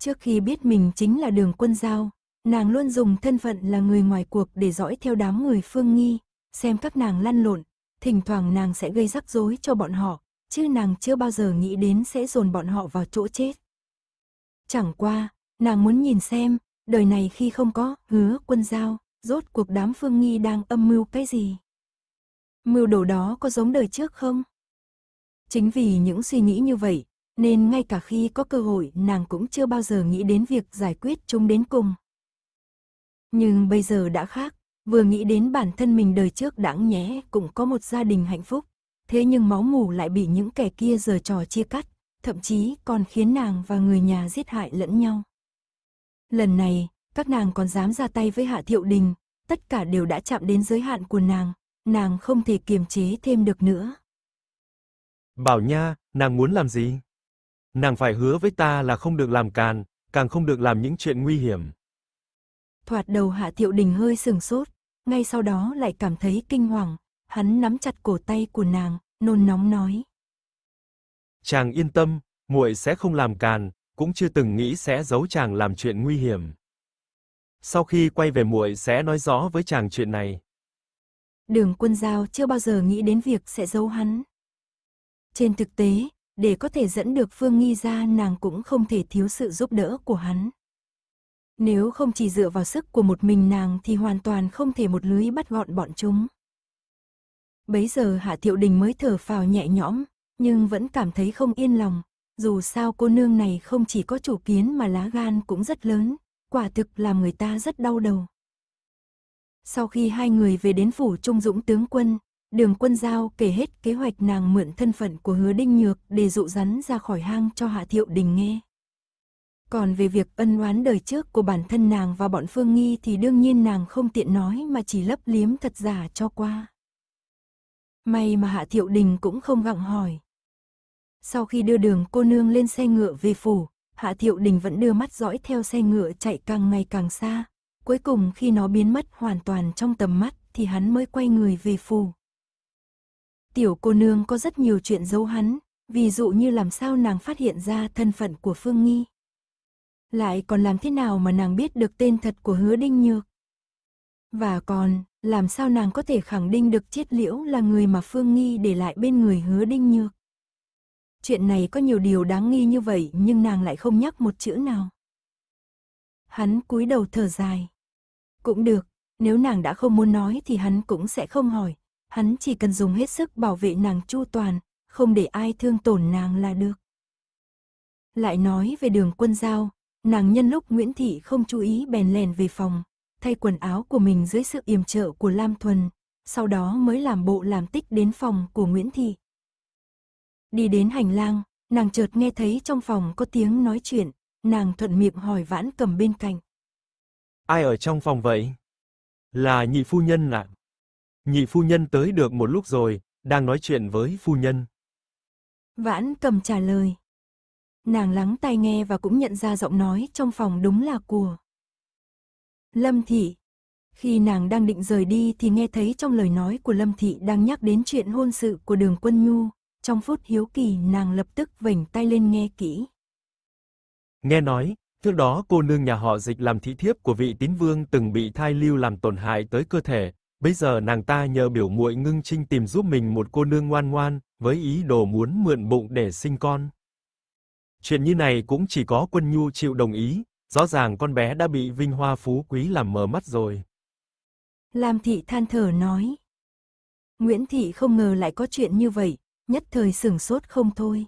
Trước khi biết mình chính là đường quân giao, nàng luôn dùng thân phận là người ngoài cuộc để dõi theo đám người phương nghi, xem các nàng lăn lộn, thỉnh thoảng nàng sẽ gây rắc rối cho bọn họ, chứ nàng chưa bao giờ nghĩ đến sẽ dồn bọn họ vào chỗ chết. Chẳng qua, nàng muốn nhìn xem, đời này khi không có hứa quân giao, rốt cuộc đám phương nghi đang âm mưu cái gì. Mưu đồ đó có giống đời trước không? Chính vì những suy nghĩ như vậy, nên ngay cả khi có cơ hội nàng cũng chưa bao giờ nghĩ đến việc giải quyết chúng đến cùng. Nhưng bây giờ đã khác, vừa nghĩ đến bản thân mình đời trước đáng nhé cũng có một gia đình hạnh phúc, thế nhưng máu mù lại bị những kẻ kia giờ trò chia cắt, thậm chí còn khiến nàng và người nhà giết hại lẫn nhau. Lần này, các nàng còn dám ra tay với Hạ Thiệu Đình, tất cả đều đã chạm đến giới hạn của nàng, nàng không thể kiềm chế thêm được nữa. Bảo Nha, nàng muốn làm gì? Nàng phải hứa với ta là không được làm càn, càng không được làm những chuyện nguy hiểm. Thoạt đầu Hạ Thiệu Đình hơi sừng sốt, ngay sau đó lại cảm thấy kinh hoàng, hắn nắm chặt cổ tay của nàng, nôn nóng nói. Chàng yên tâm, muội sẽ không làm càn, cũng chưa từng nghĩ sẽ giấu chàng làm chuyện nguy hiểm. Sau khi quay về muội sẽ nói rõ với chàng chuyện này. Đường Quân Giao chưa bao giờ nghĩ đến việc sẽ giấu hắn. Trên thực tế, để có thể dẫn được Phương Nghi ra nàng cũng không thể thiếu sự giúp đỡ của hắn. Nếu không chỉ dựa vào sức của một mình nàng thì hoàn toàn không thể một lưới bắt gọn bọn chúng. Bấy giờ Hạ Thiệu Đình mới thở phào nhẹ nhõm, nhưng vẫn cảm thấy không yên lòng, dù sao cô nương này không chỉ có chủ kiến mà lá gan cũng rất lớn, quả thực làm người ta rất đau đầu. Sau khi hai người về đến phủ Trung Dũng tướng quân, Đường quân giao kể hết kế hoạch nàng mượn thân phận của hứa đinh nhược để dụ rắn ra khỏi hang cho Hạ Thiệu Đình nghe. Còn về việc ân oán đời trước của bản thân nàng và bọn Phương Nghi thì đương nhiên nàng không tiện nói mà chỉ lấp liếm thật giả cho qua. May mà Hạ Thiệu Đình cũng không gặng hỏi. Sau khi đưa đường cô nương lên xe ngựa về phủ, Hạ Thiệu Đình vẫn đưa mắt dõi theo xe ngựa chạy càng ngày càng xa. Cuối cùng khi nó biến mất hoàn toàn trong tầm mắt thì hắn mới quay người về phủ. Tiểu cô nương có rất nhiều chuyện giấu hắn, ví dụ như làm sao nàng phát hiện ra thân phận của Phương Nghi. Lại còn làm thế nào mà nàng biết được tên thật của hứa Đinh Nhược. Và còn, làm sao nàng có thể khẳng định được Chiết Liễu là người mà Phương Nghi để lại bên người hứa Đinh Nhược. Chuyện này có nhiều điều đáng nghi như vậy nhưng nàng lại không nhắc một chữ nào. Hắn cúi đầu thở dài. Cũng được, nếu nàng đã không muốn nói thì hắn cũng sẽ không hỏi, hắn chỉ cần dùng hết sức bảo vệ nàng chu toàn, không để ai thương tổn nàng là được. Lại nói về đường quân giao, nàng nhân lúc Nguyễn Thị không chú ý bèn lèn về phòng, thay quần áo của mình dưới sự yểm trợ của Lam Thuần, sau đó mới làm bộ làm tích đến phòng của Nguyễn Thị. Đi đến hành lang, nàng chợt nghe thấy trong phòng có tiếng nói chuyện, nàng thuận miệng hỏi vãn cầm bên cạnh. Ai ở trong phòng vậy? Là nhị phu nhân ạ. À? Nhị phu nhân tới được một lúc rồi, đang nói chuyện với phu nhân. Vãn cầm trả lời. Nàng lắng tai nghe và cũng nhận ra giọng nói trong phòng đúng là của. Lâm Thị. Khi nàng đang định rời đi thì nghe thấy trong lời nói của Lâm Thị đang nhắc đến chuyện hôn sự của đường quân nhu. Trong phút hiếu kỳ nàng lập tức vểnh tay lên nghe kỹ. Nghe nói, trước đó cô nương nhà họ dịch làm thị thiếp của vị tín vương từng bị thai lưu làm tổn hại tới cơ thể, Bây giờ nàng ta nhờ biểu muội Ngưng Trinh tìm giúp mình một cô nương ngoan ngoan, với ý đồ muốn mượn bụng để sinh con. Chuyện như này cũng chỉ có Quân Nhu chịu đồng ý, rõ ràng con bé đã bị vinh hoa phú quý làm mờ mắt rồi. Lam thị than thở nói. Nguyễn thị không ngờ lại có chuyện như vậy, nhất thời sửng sốt không thôi.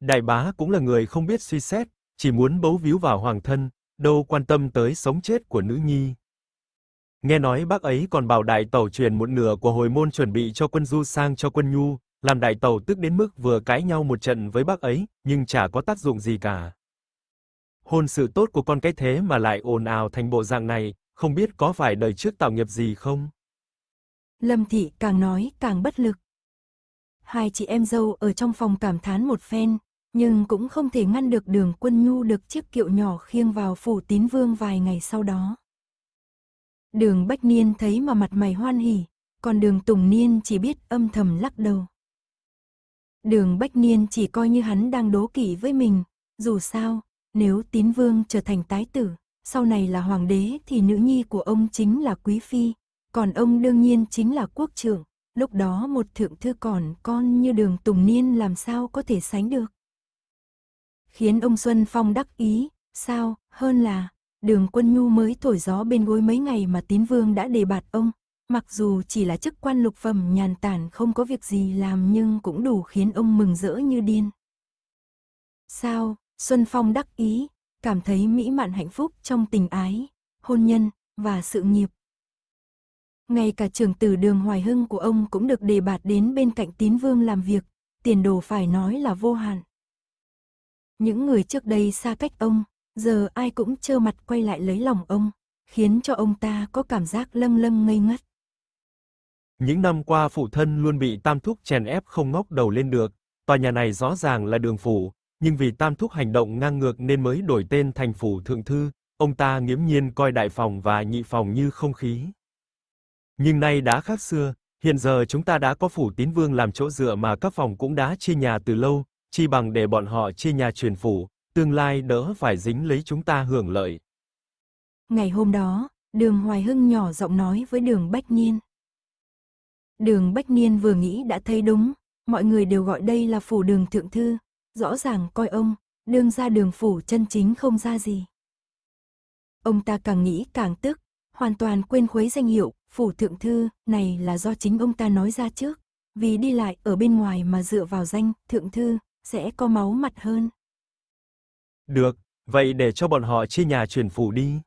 Đại bá cũng là người không biết suy xét, chỉ muốn bấu víu vào hoàng thân, đâu quan tâm tới sống chết của nữ nhi. Nghe nói bác ấy còn bảo đại tẩu truyền một nửa của hồi môn chuẩn bị cho quân du sang cho quân nhu, làm đại tẩu tức đến mức vừa cãi nhau một trận với bác ấy, nhưng chả có tác dụng gì cả. Hôn sự tốt của con cái thế mà lại ồn ào thành bộ dạng này, không biết có phải đời trước tạo nghiệp gì không? Lâm Thị càng nói càng bất lực. Hai chị em dâu ở trong phòng cảm thán một phen, nhưng cũng không thể ngăn được đường quân nhu được chiếc kiệu nhỏ khiêng vào phủ tín vương vài ngày sau đó. Đường Bách Niên thấy mà mặt mày hoan hỉ, còn đường Tùng Niên chỉ biết âm thầm lắc đầu. Đường Bách Niên chỉ coi như hắn đang đố kỵ với mình, dù sao, nếu tín vương trở thành tái tử, sau này là hoàng đế thì nữ nhi của ông chính là quý phi, còn ông đương nhiên chính là quốc trưởng, lúc đó một thượng thư còn con như đường Tùng Niên làm sao có thể sánh được. Khiến ông Xuân Phong đắc ý, sao, hơn là, đường quân nhu mới thổi gió bên gối mấy ngày mà tín vương đã đề bạt ông. Mặc dù chỉ là chức quan lục phẩm nhàn tản không có việc gì làm nhưng cũng đủ khiến ông mừng rỡ như điên. Sao, Xuân Phong đắc ý, cảm thấy mỹ mãn hạnh phúc trong tình ái, hôn nhân và sự nghiệp. Ngay cả trưởng tử đường Hoài Hưng của ông cũng được đề bạt đến bên cạnh tín vương làm việc, tiền đồ phải nói là vô hạn. Những người trước đây xa cách ông, Giờ ai cũng trơ mặt quay lại lấy lòng ông, khiến cho ông ta có cảm giác lâm lâm ngây ngất. Những năm qua phụ thân luôn bị Tam Thúc chèn ép không ngóc đầu lên được, tòa nhà này rõ ràng là đường phủ, nhưng vì Tam Thúc hành động ngang ngược nên mới đổi tên thành phủ Thượng Thư, ông ta nghiễm nhiên coi đại phòng và nhị phòng như không khí. Nhưng nay đã khác xưa, hiện giờ chúng ta đã có phủ Tín Vương làm chỗ dựa mà các phòng cũng đã chia nhà từ lâu, chi bằng để bọn họ chia nhà truyền phủ, tương lai đỡ phải dính lấy chúng ta hưởng lợi. Ngày hôm đó, đường Hoài Hưng nhỏ giọng nói với đường Bách Niên. Đường Bách Niên vừa nghĩ đã thấy đúng, mọi người đều gọi đây là phủ đường thượng thư, rõ ràng coi ông, đương ra đường phủ chân chính không ra gì. Ông ta càng nghĩ càng tức, hoàn toàn quên khuấy danh hiệu, phủ thượng thư này là do chính ông ta nói ra trước, vì đi lại ở bên ngoài mà dựa vào danh thượng thư sẽ có máu mặt hơn. Được, vậy để cho bọn họ chia nhà chuyển phủ đi.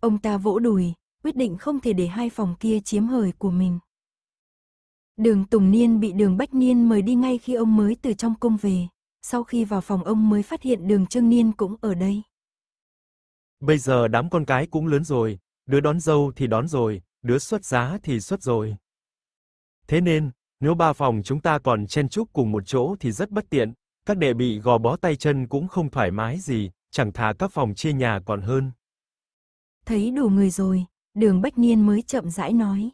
Ông ta vỗ đùi, quyết định không thể để hai phòng kia chiếm hời của mình. Đường Tùng Niên bị đường Bách Niên mời đi ngay khi ông mới từ trong cung về. Sau khi vào phòng ông mới phát hiện đường Trương Niên cũng ở đây. Bây giờ đám con cái cũng lớn rồi, đứa đón dâu thì đón rồi, đứa xuất giá thì xuất rồi. Thế nên, nếu ba phòng chúng ta còn chen chúc cùng một chỗ thì rất bất tiện, các đệ bị gò bó tay chân cũng không thoải mái gì, chẳng thà các phòng chia nhà còn hơn. Thấy đủ người rồi, đường Bách Niên mới chậm rãi nói.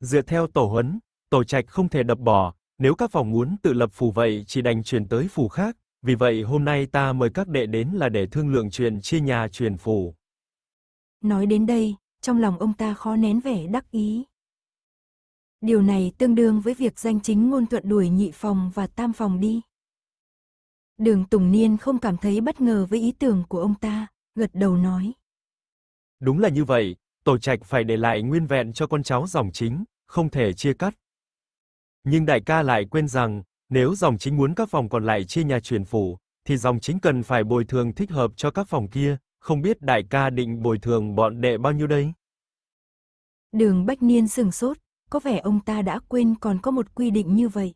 Dựa theo tổ huấn, tổ trạch không thể đập bỏ, nếu các phòng muốn tự lập phủ vậy chỉ đành chuyển tới phủ khác, vì vậy hôm nay ta mời các đệ đến là để thương lượng chuyện chia nhà truyền phủ. Nói đến đây, trong lòng ông ta khó nén vẻ đắc ý. Điều này tương đương với việc danh chính ngôn thuận đuổi nhị phòng và tam phòng đi. Đường Tùng Niên không cảm thấy bất ngờ với ý tưởng của ông ta, gật đầu nói. Đúng là như vậy, tổ trạch phải để lại nguyên vẹn cho con cháu dòng chính, không thể chia cắt. Nhưng đại ca lại quên rằng, nếu dòng chính muốn các phòng còn lại chia nhà truyền phủ, thì dòng chính cần phải bồi thường thích hợp cho các phòng kia, không biết đại ca định bồi thường bọn đệ bao nhiêu đây? Đường Bách Niên sừng sốt, có vẻ ông ta đã quên còn có một quy định như vậy.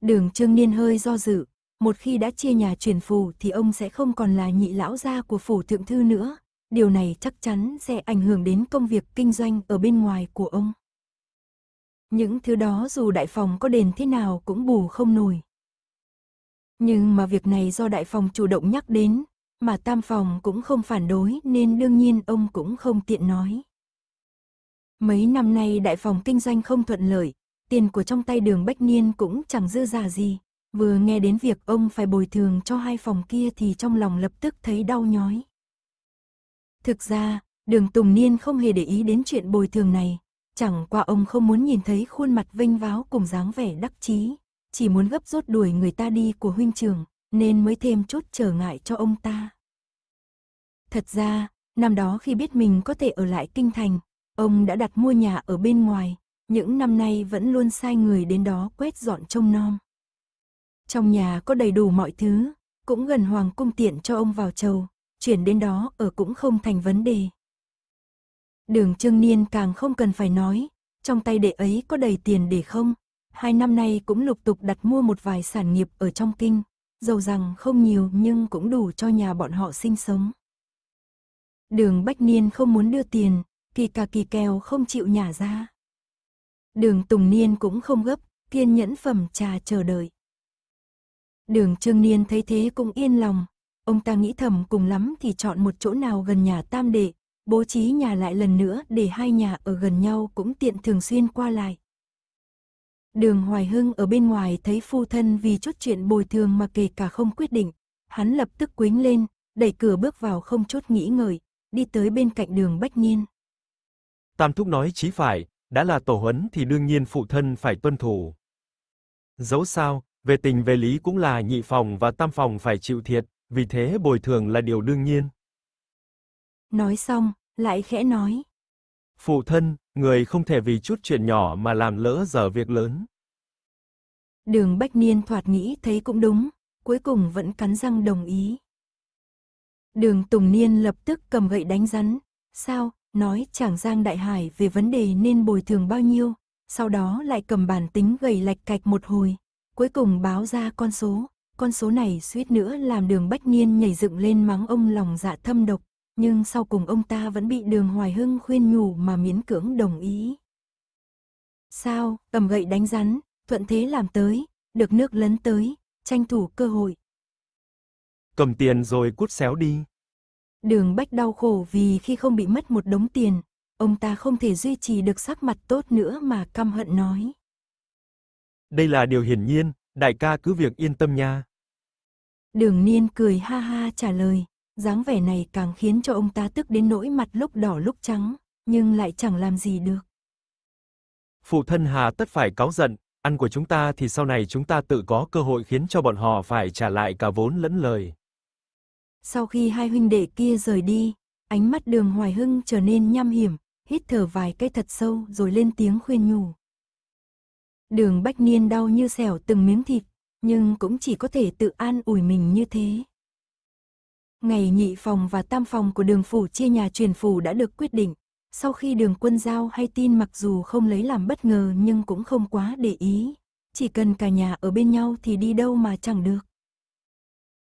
Đường Trương Niên hơi do dự, một khi đã chia nhà truyền phù thì ông sẽ không còn là nhị lão gia của phủ thượng thư nữa, điều này chắc chắn sẽ ảnh hưởng đến công việc kinh doanh ở bên ngoài của ông. Những thứ đó dù đại phòng có đền thế nào cũng bù không nổi. Nhưng mà việc này do đại phòng chủ động nhắc đến, mà tam phòng cũng không phản đối nên đương nhiên ông cũng không tiện nói. Mấy năm nay đại phòng kinh doanh không thuận lợi, tiền của trong tay đường Bách Niên cũng chẳng dư giả gì. Vừa nghe đến việc ông phải bồi thường cho hai phòng kia thì trong lòng lập tức thấy đau nhói. Thực ra, đường Tùng Niên không hề để ý đến chuyện bồi thường này. Chẳng qua ông không muốn nhìn thấy khuôn mặt vinh váo cùng dáng vẻ đắc chí, chỉ muốn gấp rốt đuổi người ta đi của huynh trường, nên mới thêm chút trở ngại cho ông ta. Thật ra, năm đó khi biết mình có thể ở lại kinh thành, Ông đã đặt mua nhà ở bên ngoài, những năm nay vẫn luôn sai người đến đó quét dọn trông nom. Trong nhà có đầy đủ mọi thứ, cũng gần hoàng cung tiện cho ông vào chầu, chuyển đến đó ở cũng không thành vấn đề. Đường Trương Niên càng không cần phải nói, trong tay đệ ấy có đầy tiền để không, hai năm nay cũng lục tục đặt mua một vài sản nghiệp ở trong kinh, dầu rằng không nhiều nhưng cũng đủ cho nhà bọn họ sinh sống. Đường Bách Niên không muốn đưa tiền, kỳ cà kỳ kèo không chịu nhả ra. Đường Tùng Niên cũng không gấp, kiên nhẫn phẩm trà chờ đợi. Đường Trương Niên thấy thế cũng yên lòng, ông ta nghĩ thầm cùng lắm thì chọn một chỗ nào gần nhà tam đệ, bố trí nhà lại lần nữa để hai nhà ở gần nhau cũng tiện thường xuyên qua lại. Đường Hoài Hưng ở bên ngoài thấy phu thân vì chút chuyện bồi thường mà kể cả không quyết định, hắn lập tức quính lên, đẩy cửa bước vào không chút nghĩ ngợi, đi tới bên cạnh đường Bách Niên. Tam Thúc nói chí phải, đã là tổ huấn thì đương nhiên phụ thân phải tuân thủ. Dẫu sao, về tình về lý cũng là nhị phòng và tam phòng phải chịu thiệt, vì thế bồi thường là điều đương nhiên. Nói xong, lại khẽ nói. Phụ thân, người không thể vì chút chuyện nhỏ mà làm lỡ giờ việc lớn. Đường Bách Niên thoạt nghĩ thấy cũng đúng, cuối cùng vẫn cắn răng đồng ý. Đường Tùng Niên lập tức cầm gậy đánh rắn. Sao, nói chàng Giang Đại Hải về vấn đề nên bồi thường bao nhiêu, sau đó lại cầm bản tính gầy lạch cạch một hồi, cuối cùng báo ra con số, con số này suýt nữa làm đường Bách Niên nhảy dựng lên mắng ông lòng dạ thâm độc, nhưng sau cùng ông ta vẫn bị đường Hoài Hưng khuyên nhủ mà miễn cưỡng đồng ý. Sao, cầm gậy đánh rắn, thuận thế làm tới, được nước lấn tới, tranh thủ cơ hội. Cầm tiền rồi cút xéo đi. Đường Bách đau khổ vì khi không bị mất một đống tiền, ông ta không thể duy trì được sắc mặt tốt nữa mà căm hận nói. Đây là điều hiển nhiên, đại ca cứ việc yên tâm nha. Đường Niên cười ha ha trả lời, dáng vẻ này càng khiến cho ông ta tức đến nỗi mặt lúc đỏ lúc trắng, nhưng lại chẳng làm gì được. Phụ thân hà tất phải cáu giận, ăn của chúng ta thì sau này chúng ta tự có cơ hội khiến cho bọn họ phải trả lại cả vốn lẫn lời. Sau khi hai huynh đệ kia rời đi, ánh mắt đường hoài hưng trở nên nham hiểm, hít thở vài cái thật sâu rồi lên tiếng khuyên nhủ. Đường bách niên đau như xẻo từng miếng thịt, nhưng cũng chỉ có thể tự an ủi mình như thế. Ngày nhị phòng và tam phòng của đường phủ chia nhà truyền phủ đã được quyết định, sau khi đường quân giao hay tin mặc dù không lấy làm bất ngờ nhưng cũng không quá để ý. Chỉ cần cả nhà ở bên nhau thì đi đâu mà chẳng được.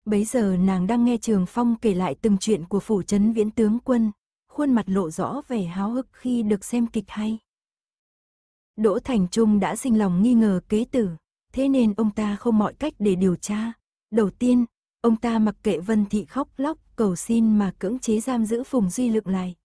Bấy giờ nàng đang nghe Trường Phong kể lại từng chuyện của phủ trấn viễn tướng quân, khuôn mặt lộ rõ vẻ háo hức khi được xem kịch hay. Đỗ Thành Trung đã sinh lòng nghi ngờ kế tử, thế nên ông ta không mọi cách để điều tra. Đầu tiên, ông ta mặc kệ Vân Thị khóc lóc cầu xin mà cưỡng chế giam giữ Phùng Duy Lượng lại.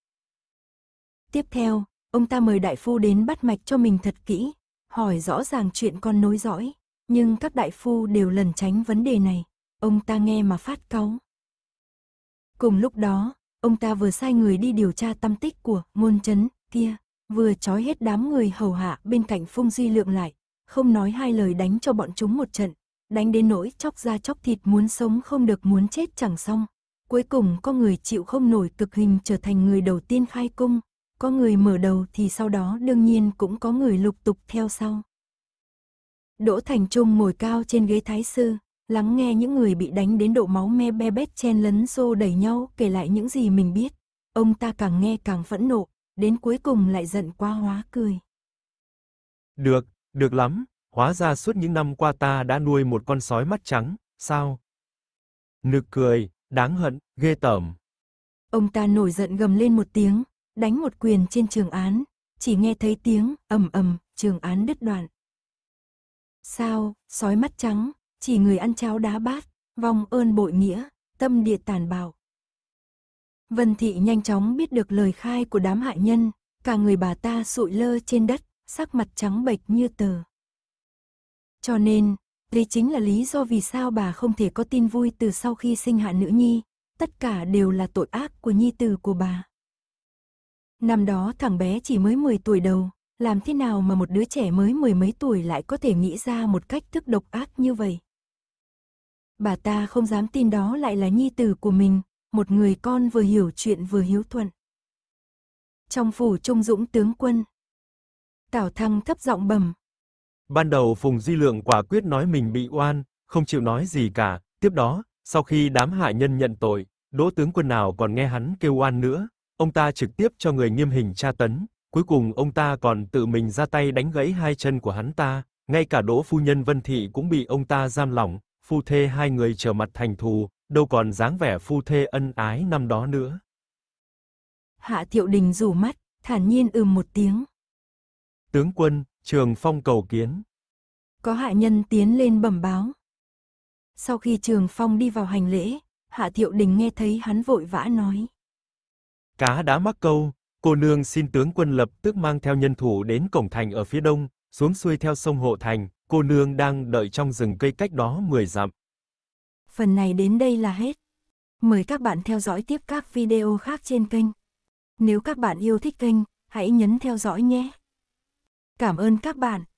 Tiếp theo, ông ta mời đại phu đến bắt mạch cho mình thật kỹ, hỏi rõ ràng chuyện con nối dõi, nhưng các đại phu đều lần tránh vấn đề này ông ta nghe mà phát cáu. Cùng lúc đó, ông ta vừa sai người đi điều tra tâm tích của ngôn chấn kia, vừa trói hết đám người hầu hạ bên cạnh Phung di Lượng lại, không nói hai lời đánh cho bọn chúng một trận, đánh đến nỗi chóc ra chóc thịt muốn sống không được muốn chết chẳng xong. Cuối cùng có người chịu không nổi cực hình trở thành người đầu tiên khai cung, có người mở đầu thì sau đó đương nhiên cũng có người lục tục theo sau. Đỗ Thành Trung ngồi cao trên ghế thái sư, lắng nghe những người bị đánh đến độ máu me be bét chen lấn xô đẩy nhau kể lại những gì mình biết. Ông ta càng nghe càng phẫn nộ, đến cuối cùng lại giận quá hóa cười. Được, được lắm, hóa ra suốt những năm qua ta đã nuôi một con sói mắt trắng, sao? Nực cười, đáng hận, ghê tởm. Ông ta nổi giận gầm lên một tiếng, đánh một quyền trên trường án, chỉ nghe thấy tiếng ầm ầm, trường án đứt đoạn. Sao, sói mắt trắng, chỉ người ăn cháo đá bát, vong ơn bội nghĩa, tâm địa tàn bạo. Vân Thị nhanh chóng biết được lời khai của đám hại nhân, cả người bà ta sụi lơ trên đất, sắc mặt trắng bệch như tờ. Cho nên, đây chính là lý do vì sao bà không thể có tin vui từ sau khi sinh hạ nữ nhi, tất cả đều là tội ác của nhi tử của bà. Năm đó thằng bé chỉ mới 10 tuổi đầu, làm thế nào mà một đứa trẻ mới mười mấy tuổi lại có thể nghĩ ra một cách thức độc ác như vậy? Bà ta không dám tin đó lại là nhi tử của mình, một người con vừa hiểu chuyện vừa hiếu thuận. Trong phủ trung dũng tướng quân, Tào Thăng thấp giọng bẩm. Ban đầu Phùng Di Lượng quả quyết nói mình bị oan, không chịu nói gì cả, tiếp đó, sau khi đám hạ nhân nhận tội, đỗ tướng quân nào còn nghe hắn kêu oan nữa, ông ta trực tiếp cho người nghiêm hình tra tấn, cuối cùng ông ta còn tự mình ra tay đánh gãy hai chân của hắn ta, ngay cả đỗ phu nhân Vân Thị cũng bị ông ta giam lỏng, phu thê hai người trở mặt thành thù, đâu còn dáng vẻ phu thê ân ái năm đó nữa. Hạ Thiệu Đình rủ mắt, thản nhiên ừm một tiếng. Tướng quân, Trường Phong cầu kiến. Có hạ nhân tiến lên bẩm báo. Sau khi Trường Phong đi vào hành lễ, Hạ Thiệu Đình nghe thấy hắn vội vã nói. Cá đã mắc câu, cô nương xin tướng quân lập tức mang theo nhân thủ đến cổng thành ở phía đông, xuống xuôi theo sông Hộ Thành, cô nương đang đợi trong rừng cây cách đó 10 dặm. Phần này đến đây là hết. Mời các bạn theo dõi tiếp các video khác trên kênh. Nếu các bạn yêu thích kênh, hãy nhấn theo dõi nhé. Cảm ơn các bạn.